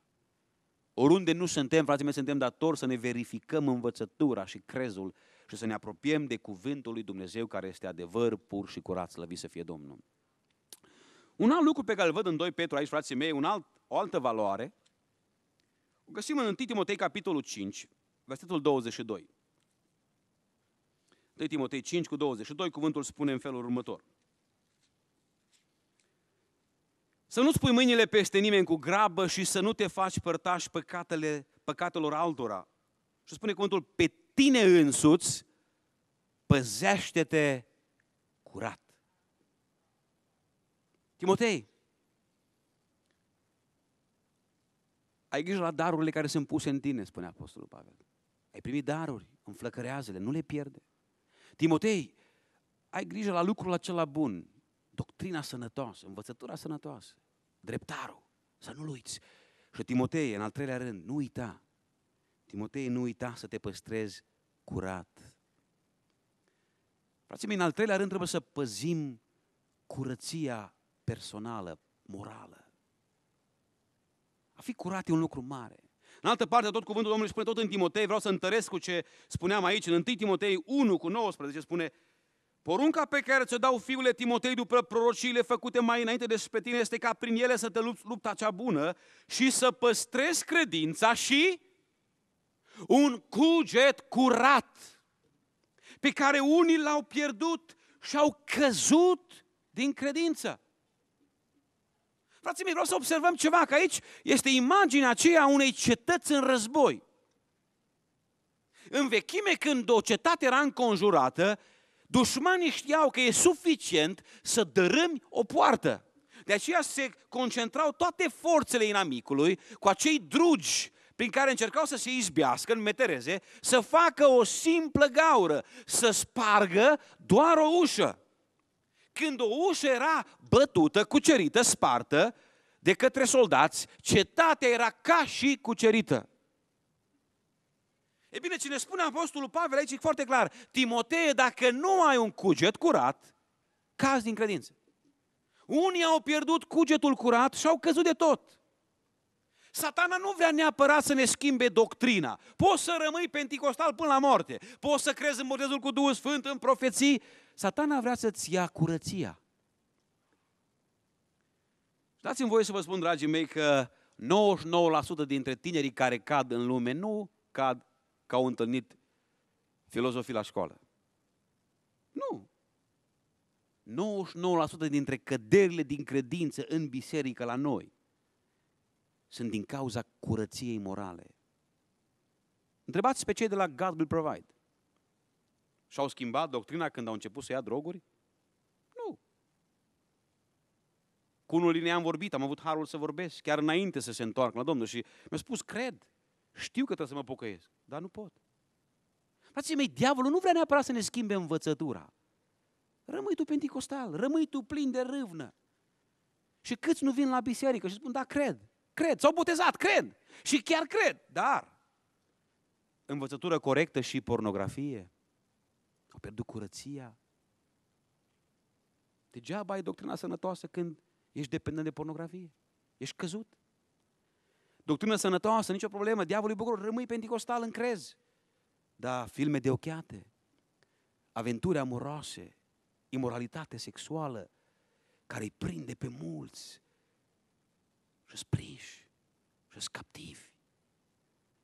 Oriunde nu suntem, frații mei, suntem datori să ne verificăm învățătura și crezul și să ne apropiem de cuvântul lui Dumnezeu care este adevăr pur și curat, slăvit să fie Domnul. Un alt lucru pe care îl văd în 2 Petru aici, frații mei, un alt, o altă valoare, o găsim în 1 Timotei, capitolul 5, versetul 22. 1 Timotei 5 cu 22, cuvântul spune în felul următor. Să nu spui mâinile peste nimeni cu grabă și să nu te faci părtași păcatele, păcatelor altora. Și spune cuvântul, pe tine însuți păzește-te curat. Timotei, ai grijă la darurile care sunt puse în tine, spune Apostolul Pavel. Ai primit daruri, înflăcărează-le, nu le pierde. Timotei, ai grijă la lucrul acela bun, doctrina sănătoasă, învățătura sănătoasă, dreptarul, să nu-l uiți. Și Timotei, în al treilea rând, nu uita. Timotei, nu uita să te păstrezi curat. Frații mei, în al treilea rând trebuie să păzim curăția personală, morală. A fi curat e un lucru mare. În altă parte, tot cuvântul Domnului spune tot în Timotei, vreau să întăresc cu ce spuneam aici, în 1 Timotei 1 cu 19 spune Porunca pe care ți-o dau fiule Timotei după prorociile făcute mai înainte despre tine este ca prin ele să te lupți lupta cea bună și să păstrezi credința și un cuget curat pe care unii l-au pierdut și au căzut din credință. Frații mei, vreau să observăm ceva, că aici este imaginea aceea unei cetăți în război. În vechime, când o cetate era înconjurată, dușmanii știau că e suficient să dărâmi o poartă. De aceea se concentrau toate forțele inamicului cu acei drugi prin care încercau să se izbească în metereze, să facă o simplă gaură, să spargă doar o ușă. Când o ușă era bătută, cucerită, spartă de către soldați, cetatea era ca și cucerită. E bine, cine spune Apostolul Pavel aici e foarte clar. Timotee, dacă nu ai un cuget curat, caz din credință. Unii au pierdut cugetul curat și au căzut de tot. Satana nu vrea neapărat să ne schimbe doctrina. Poți să rămâi penticostal până la moarte. Poți să crezi în botezul cu Duhul Sfânt, în profeții, Satana vrea să-ți ia curăția. Dați-mi voie să vă spun, dragii mei, că 99% dintre tinerii care cad în lume nu cad ca au întâlnit filozofii la școală. Nu. 99% dintre căderile din credință în biserică la noi sunt din cauza curăției morale. Întrebați pe cei de la God Will Provide. Și-au schimbat doctrina când au început să ia droguri? Nu. Cu unul din ei am vorbit, am avut harul să vorbesc, chiar înainte să se întoarcă la Domnul. Și mi-a spus, cred, știu că trebuie să mă pocăiesc, dar nu pot. Frații mei, diavolul nu vrea neapărat să ne schimbe învățătura. Rămâi tu penticostal, rămâi tu plin de râvnă. Și câți nu vin la biserică și spun, da, cred, cred, s-au botezat, cred și chiar cred, dar învățătură corectă și pornografie, pierdut curăția. Degeaba ai doctrina sănătoasă când ești dependent de pornografie. Ești căzut. Doctrina sănătoasă, nicio problemă. Diavolul bucur, rămâi pentecostal, încrezi. Dar filme de ochiate, aventuri amoroase, imoralitate sexuală, care îi prinde pe mulți și sprinși și captivi.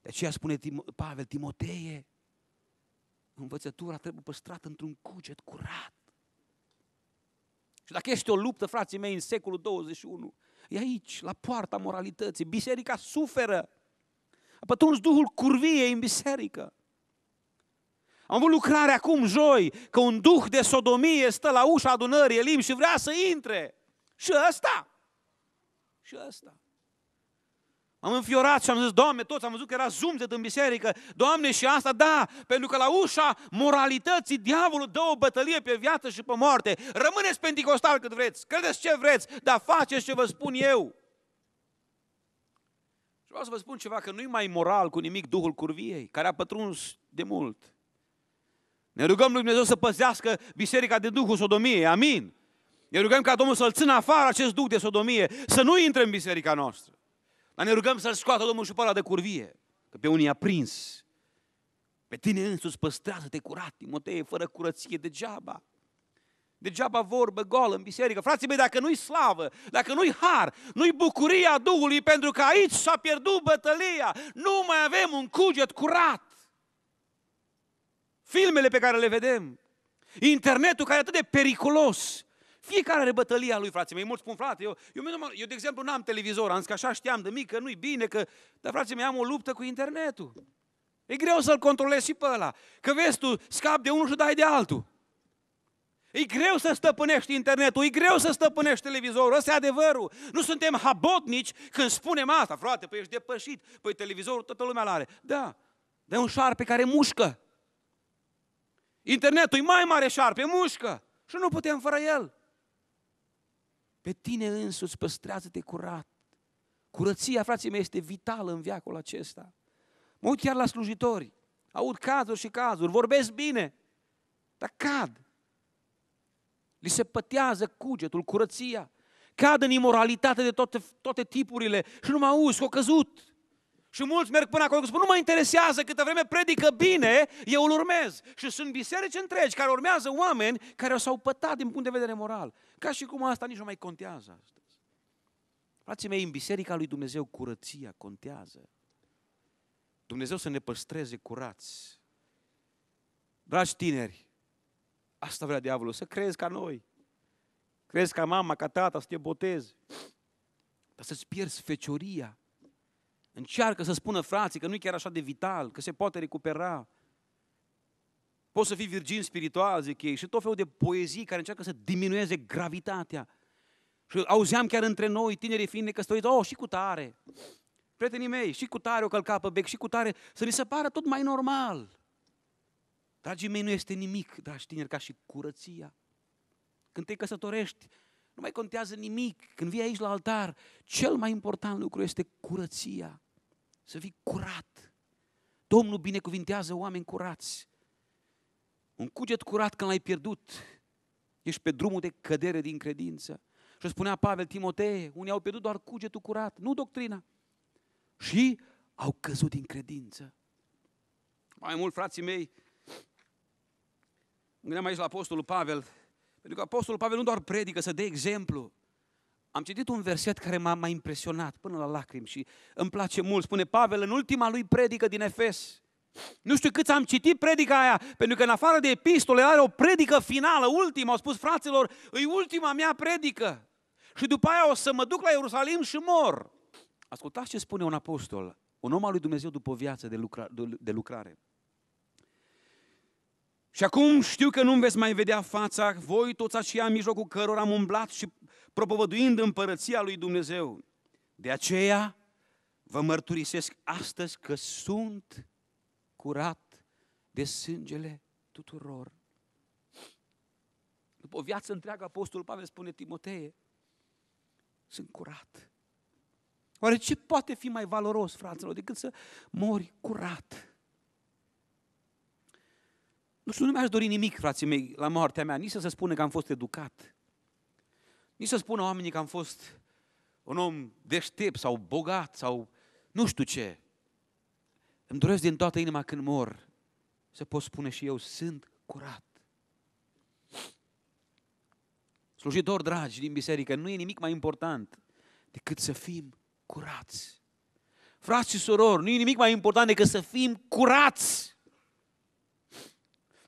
De aceea spune Pavel, Timotei, Învățătura trebuie păstrată într-un cuget curat. Și dacă este o luptă, frații mei, în secolul 21, e aici, la poarta moralității. Biserica suferă. A pătruns duhul curviei în biserică. Am avut lucrare acum, joi, că un duh de sodomie stă la ușa adunării Elim și vrea să intre. Și ăsta? Și ăsta? Am înfiorat și am zis, Doamne, toți am văzut că era zumzet în biserică. Doamne, și asta da, pentru că la ușa moralității diavolul dă o bătălie pe viață și pe moarte. Rămâneți pentecostal cât vreți, credeți ce vreți, dar faceți ce vă spun eu. Și vreau să vă spun ceva, că nu-i mai moral cu nimic Duhul Curviei, care a pătruns de mult. Ne rugăm lui Dumnezeu să păzească biserica de Duhul Sodomiei, amin. Ne rugăm ca Domnul să-l țină afară acest duh de sodomie, să nu intre în biserica noastră. Dar ne rugăm să-l scoată Domnul și de curvie, că pe unii a prins. Pe tine însuți păstrează-te curat, Timotei, fără curăție, degeaba. Degeaba vorbă goală în biserică. Frații mei, dacă nu-i slavă, dacă nu-i har, nu-i bucuria Duhului, pentru că aici s-a pierdut bătălia, nu mai avem un cuget curat. Filmele pe care le vedem, internetul care e atât de periculos, fiecare are bătălia lui, frații mei. Mulți spun, frate, eu, eu, eu, eu de exemplu, n-am televizor, am că așa știam de mică, nu-i bine, că... Dar, frații mei, am o luptă cu internetul. E greu să-l controlezi și pe ăla. Că vezi tu, scapi de unul și dai de altul. E greu să stăpânești internetul, e greu să stăpânești televizorul, ăsta e adevărul. Nu suntem habotnici când spunem asta, frate, păi ești depășit, păi televizorul toată lumea l-are. Da, dar e un șarpe care mușcă. Internetul e mai mare șarpe, mușcă și nu putem fără el. Pe tine însuți păstrează-te curat. Curăția, frații mei, este vitală în viacul acesta. Mă uit chiar la slujitori. Aud cazuri și cazuri, vorbesc bine, dar cad. Li se pătează cugetul, curăția. Cad în imoralitate de toate, toate tipurile și nu mă auzi că au căzut. Și mulți merg până acolo și spun, nu mă interesează câtă vreme predică bine, eu îl urmez. Și sunt biserici întregi care urmează oameni care s-au pătat din punct de vedere moral. Ca și cum asta nici nu mai contează astăzi. Frații mei, în biserica lui Dumnezeu curăția contează. Dumnezeu să ne păstreze curați. Dragi tineri, asta vrea diavolul, să crezi ca noi. Crezi ca mama, ca tata, să te botezi. Dar să-ți pierzi fecioria Încearcă să spună frații că nu e chiar așa de vital, că se poate recupera. Poți să fii virgin spiritual, zic ei, și tot felul de poezii care încearcă să diminueze gravitatea. Și auzeam chiar între noi, tinerii fiind necăstoriți, oh, și cu tare. Prietenii mei, și cu tare o călca pe bec, și cu tare, să ni se pară tot mai normal. Dragii mei, nu este nimic, dragi tineri, ca și curăția. Când te căsătorești, nu mai contează nimic. Când vii aici la altar, cel mai important lucru este curăția să fii curat. Domnul binecuvintează oameni curați. Un cuget curat când l-ai pierdut, ești pe drumul de cădere din credință. Și spunea Pavel Timotee, unii au pierdut doar cugetul curat, nu doctrina. Și au căzut din credință. Mai mult, frații mei, gândeam aici la Apostolul Pavel, pentru că Apostolul Pavel nu doar predică, să dă exemplu, am citit un verset care m-a impresionat până la lacrimi și îmi place mult. Spune Pavel în ultima lui predică din Efes. Nu știu câți am citit predica aia, pentru că în afară de epistole are o predică finală, ultima. Au spus fraților, e ultima mea predică. Și după aia o să mă duc la Ierusalim și mor. Ascultați ce spune un apostol, un om al lui Dumnezeu după viață de, lucra, de lucrare. Și acum știu că nu-mi veți mai vedea fața, voi toți aceia în mijlocul cărora am umblat și propovăduind împărăția lui Dumnezeu. De aceea vă mărturisesc astăzi că sunt curat de sângele tuturor. După o viață întreagă, Apostolul Pavel spune Timotei, sunt curat. Oare ce poate fi mai valoros, fraților, decât să mori curat? Nu știu, nu mi-aș dori nimic, frații mei, la moartea mea, nici să se spună că am fost educat, nici să spună oamenii că am fost un om deștept sau bogat sau nu știu ce. Îmi doresc din toată inima când mor să pot spune și eu, sunt curat. Slujitori dragi din biserică, nu e nimic mai important decât să fim curați. Frați și surori, nu e nimic mai important decât să fim curați.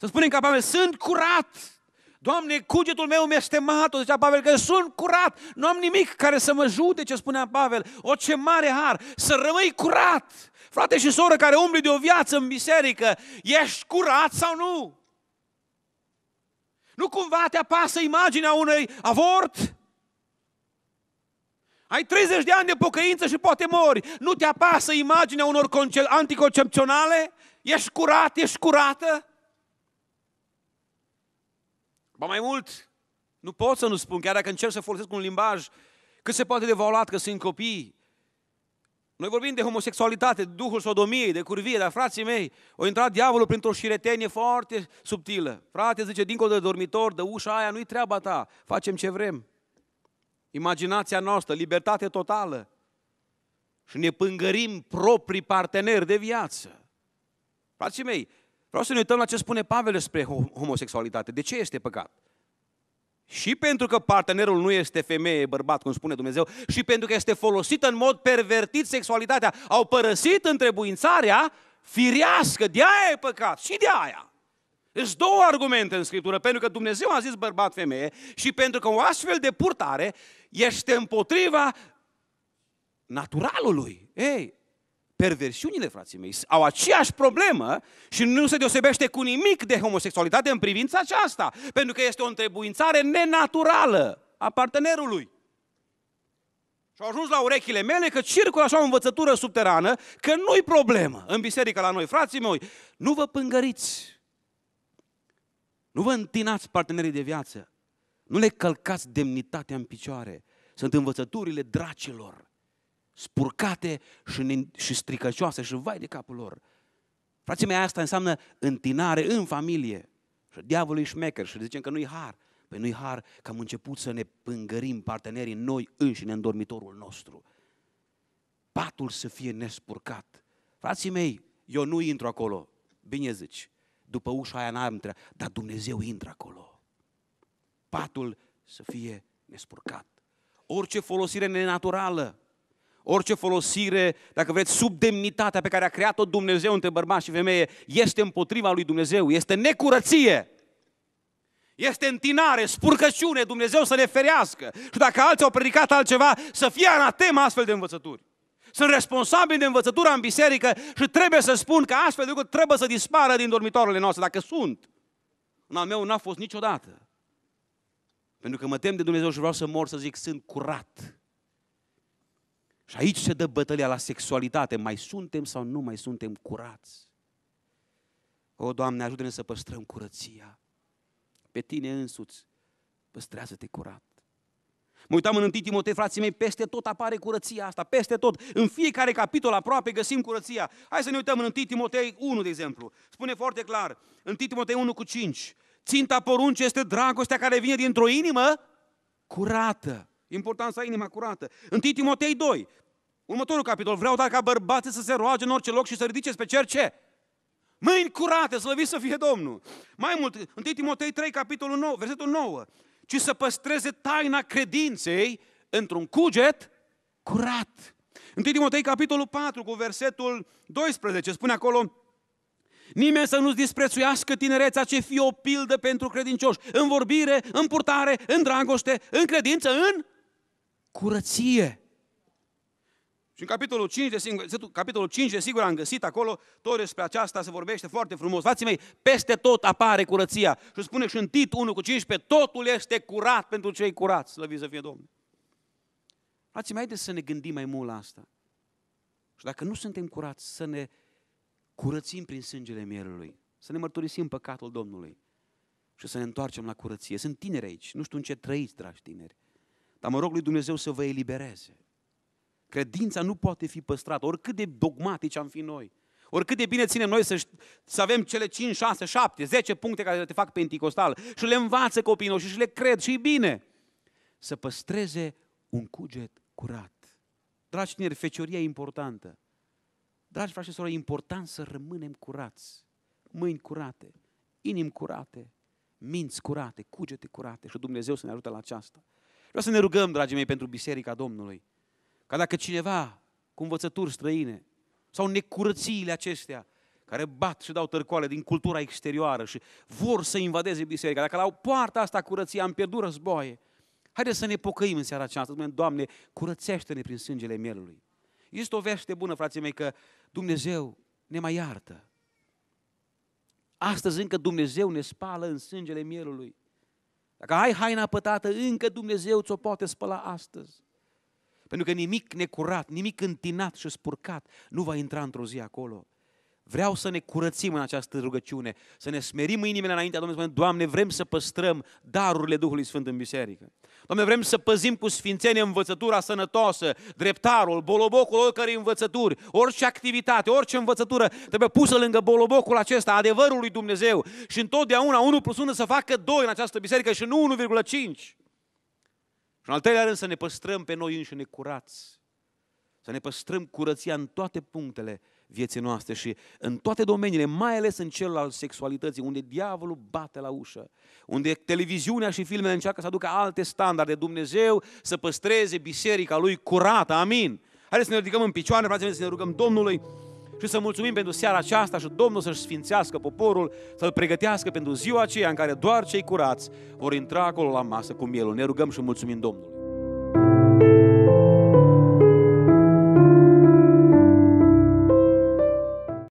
Să spunem ca Pavel, sunt curat. Doamne, cugetul meu mi a stemat, o zicea Pavel, că sunt curat, nu am nimic care să mă judece, spunea Pavel. O, ce mare har, să rămâi curat. Frate și soră care umbli de o viață în biserică, ești curat sau nu? Nu cumva te apasă imaginea unui avort? Ai 30 de ani de pocăință și poate mori. Nu te apasă imaginea unor anticoncepționale? Ești curat, ești curată? Ba mai mult, nu pot să nu spun, chiar dacă încerc să folosesc un limbaj cât se poate de valat că sunt copii. Noi vorbim de homosexualitate, de duhul sodomiei, de curvie, dar frații mei, o intrat diavolul printr-o șiretenie foarte subtilă. Frate, zice, dincolo de dormitor, de ușa aia, nu-i treaba ta, facem ce vrem. Imaginația noastră, libertate totală. Și ne pângărim proprii parteneri de viață. Frații mei, Vreau să ne uităm la ce spune Pavel despre homosexualitate. De ce este păcat? Și pentru că partenerul nu este femeie, bărbat, cum spune Dumnezeu, și pentru că este folosită în mod pervertit sexualitatea. Au părăsit întrebuințarea firească, de aia e păcat și de aia. Sunt două argumente în Scriptură, pentru că Dumnezeu a zis bărbat-femeie și pentru că o astfel de purtare este împotriva naturalului. Ei, perversiunile, frații mei, au aceeași problemă și nu se deosebește cu nimic de homosexualitate în privința aceasta, pentru că este o întrebuințare nenaturală a partenerului. Și au ajuns la urechile mele că circulă așa o învățătură subterană că nu-i problemă în biserică la noi, frații mei, nu vă pângăriți, nu vă întinați partenerii de viață, nu le călcați demnitatea în picioare. Sunt învățăturile dracilor spurcate și, și stricăcioase și vai de capul lor. Frații mei, asta înseamnă întinare în familie. Și diavolul e șmecher și zicem că nu-i har. Păi nu-i har că am început să ne pângărim partenerii noi înșine în dormitorul nostru. Patul să fie nespurcat. Frații mei, eu nu intru acolo. Bine zici. După ușa aia n-am intrat. Dar Dumnezeu intră acolo. Patul să fie nespurcat. Orice folosire nenaturală orice folosire, dacă vreți, sub demnitatea pe care a creat-o Dumnezeu între bărbați și femeie, este împotriva lui Dumnezeu, este necurăție. Este întinare, spurcăciune, Dumnezeu să le ferească. Și dacă alții au predicat altceva, să fie anatema astfel de învățături. Sunt responsabil de învățătura în biserică și trebuie să spun că astfel de lucruri trebuie să dispară din dormitoarele noastre, dacă sunt. În al meu n-a fost niciodată. Pentru că mă tem de Dumnezeu și vreau să mor să zic, sunt curat. Și aici se dă bătălia la sexualitate. Mai suntem sau nu mai suntem curați? O, Doamne, ajută-ne să păstrăm curăția. Pe tine însuți, păstrează-te curat. Mă uitam în întâi Timotei, frații mei, peste tot apare curăția asta, peste tot. În fiecare capitol aproape găsim curăția. Hai să ne uităm în întâi Timotei 1, de exemplu. Spune foarte clar, 1 Timotei 1 cu 5. Ținta porunci este dragostea care vine dintr-o inimă curată. Important să ai inima curată. În Timotei 2, următorul capitol. Vreau dar ca bărbații să se roage în orice loc și să ridice pe cer ce? Mâini curate, slăviți să fie Domnul. Mai mult, în Timotei 3, capitolul 9, versetul 9. Ci să păstreze taina credinței într-un cuget curat. În Timotei capitolul 4 cu versetul 12 spune acolo Nimeni să nu-ți disprețuiască tinerețea ce fie o pildă pentru credincioși, în vorbire, în purtare, în dragoste, în credință, în curăție. Și în capitolul 5, singur, capitolul 5, sigur, am găsit acolo, tot despre aceasta se vorbește foarte frumos. Frații mei, peste tot apare curăția. Și spune și în Tit 1 cu 15, totul este curat pentru cei curați, slăvit să fie Domnul. Frații mei, haideți să ne gândim mai mult la asta. Și dacă nu suntem curați, să ne curățim prin sângele mielului, să ne mărturisim păcatul Domnului și să ne întoarcem la curăție. Sunt tineri aici, nu știu în ce trăiți, dragi tineri. Dar mă rog lui Dumnezeu să vă elibereze. Credința nu poate fi păstrată, oricât de dogmatici am fi noi. Oricât de bine ținem noi să, să avem cele 5, 6, 7, 10 puncte care te fac pentecostal și le învață copiii noștri și le cred și bine. Să păstreze un cuget curat. Dragi tineri, fecioria e importantă. Dragi frați și sorori, e important să rămânem curați. Mâini curate, inimi curate, minți curate, cugete curate și Dumnezeu să ne ajute la aceasta. Vreau să ne rugăm, dragii mei, pentru Biserica Domnului. Ca dacă cineva cu învățături străine sau necurățiile acestea care bat și dau tărcoale din cultura exterioară și vor să invadeze biserica, dacă la poartă asta curăție am pierdut războaie, haideți să ne pocăim în seara aceasta, spunem, Doamne, curățește-ne prin sângele mielului. Este o veste bună, frații mei, că Dumnezeu ne mai iartă. Astăzi încă Dumnezeu ne spală în sângele mielului. Dacă ai haina pătată, încă Dumnezeu ți-o poate spăla astăzi. Pentru că nimic necurat, nimic întinat și spurcat nu va intra într-o zi acolo. Vreau să ne curățim în această rugăciune, să ne smerim inimile înaintea Domnului, spunând, Doamne, vrem să păstrăm darurile Duhului Sfânt în biserică. Doamne, vrem să păzim cu sfințenie învățătura sănătoasă, dreptarul, bolobocul, oricărei învățături, orice activitate, orice învățătură trebuie pusă lângă bolobocul acesta, adevărul lui Dumnezeu și întotdeauna 1 plus 1 să facă 2 în această biserică și nu 1,5. Și în al treilea rând să ne păstrăm pe noi înșine curați, să ne păstrăm curăția în toate punctele vieții noastre și în toate domeniile, mai ales în cel al sexualității, unde diavolul bate la ușă, unde televiziunea și filmele încearcă să aducă alte standarde, Dumnezeu să păstreze biserica lui curată, amin. Haideți să ne ridicăm în picioare, frate, să ne rugăm Domnului și să mulțumim pentru seara aceasta și Domnul să-și sfințească poporul, să-l pregătească pentru ziua aceea în care doar cei curați vor intra acolo la masă cu mielul. Ne rugăm și mulțumim Domnului.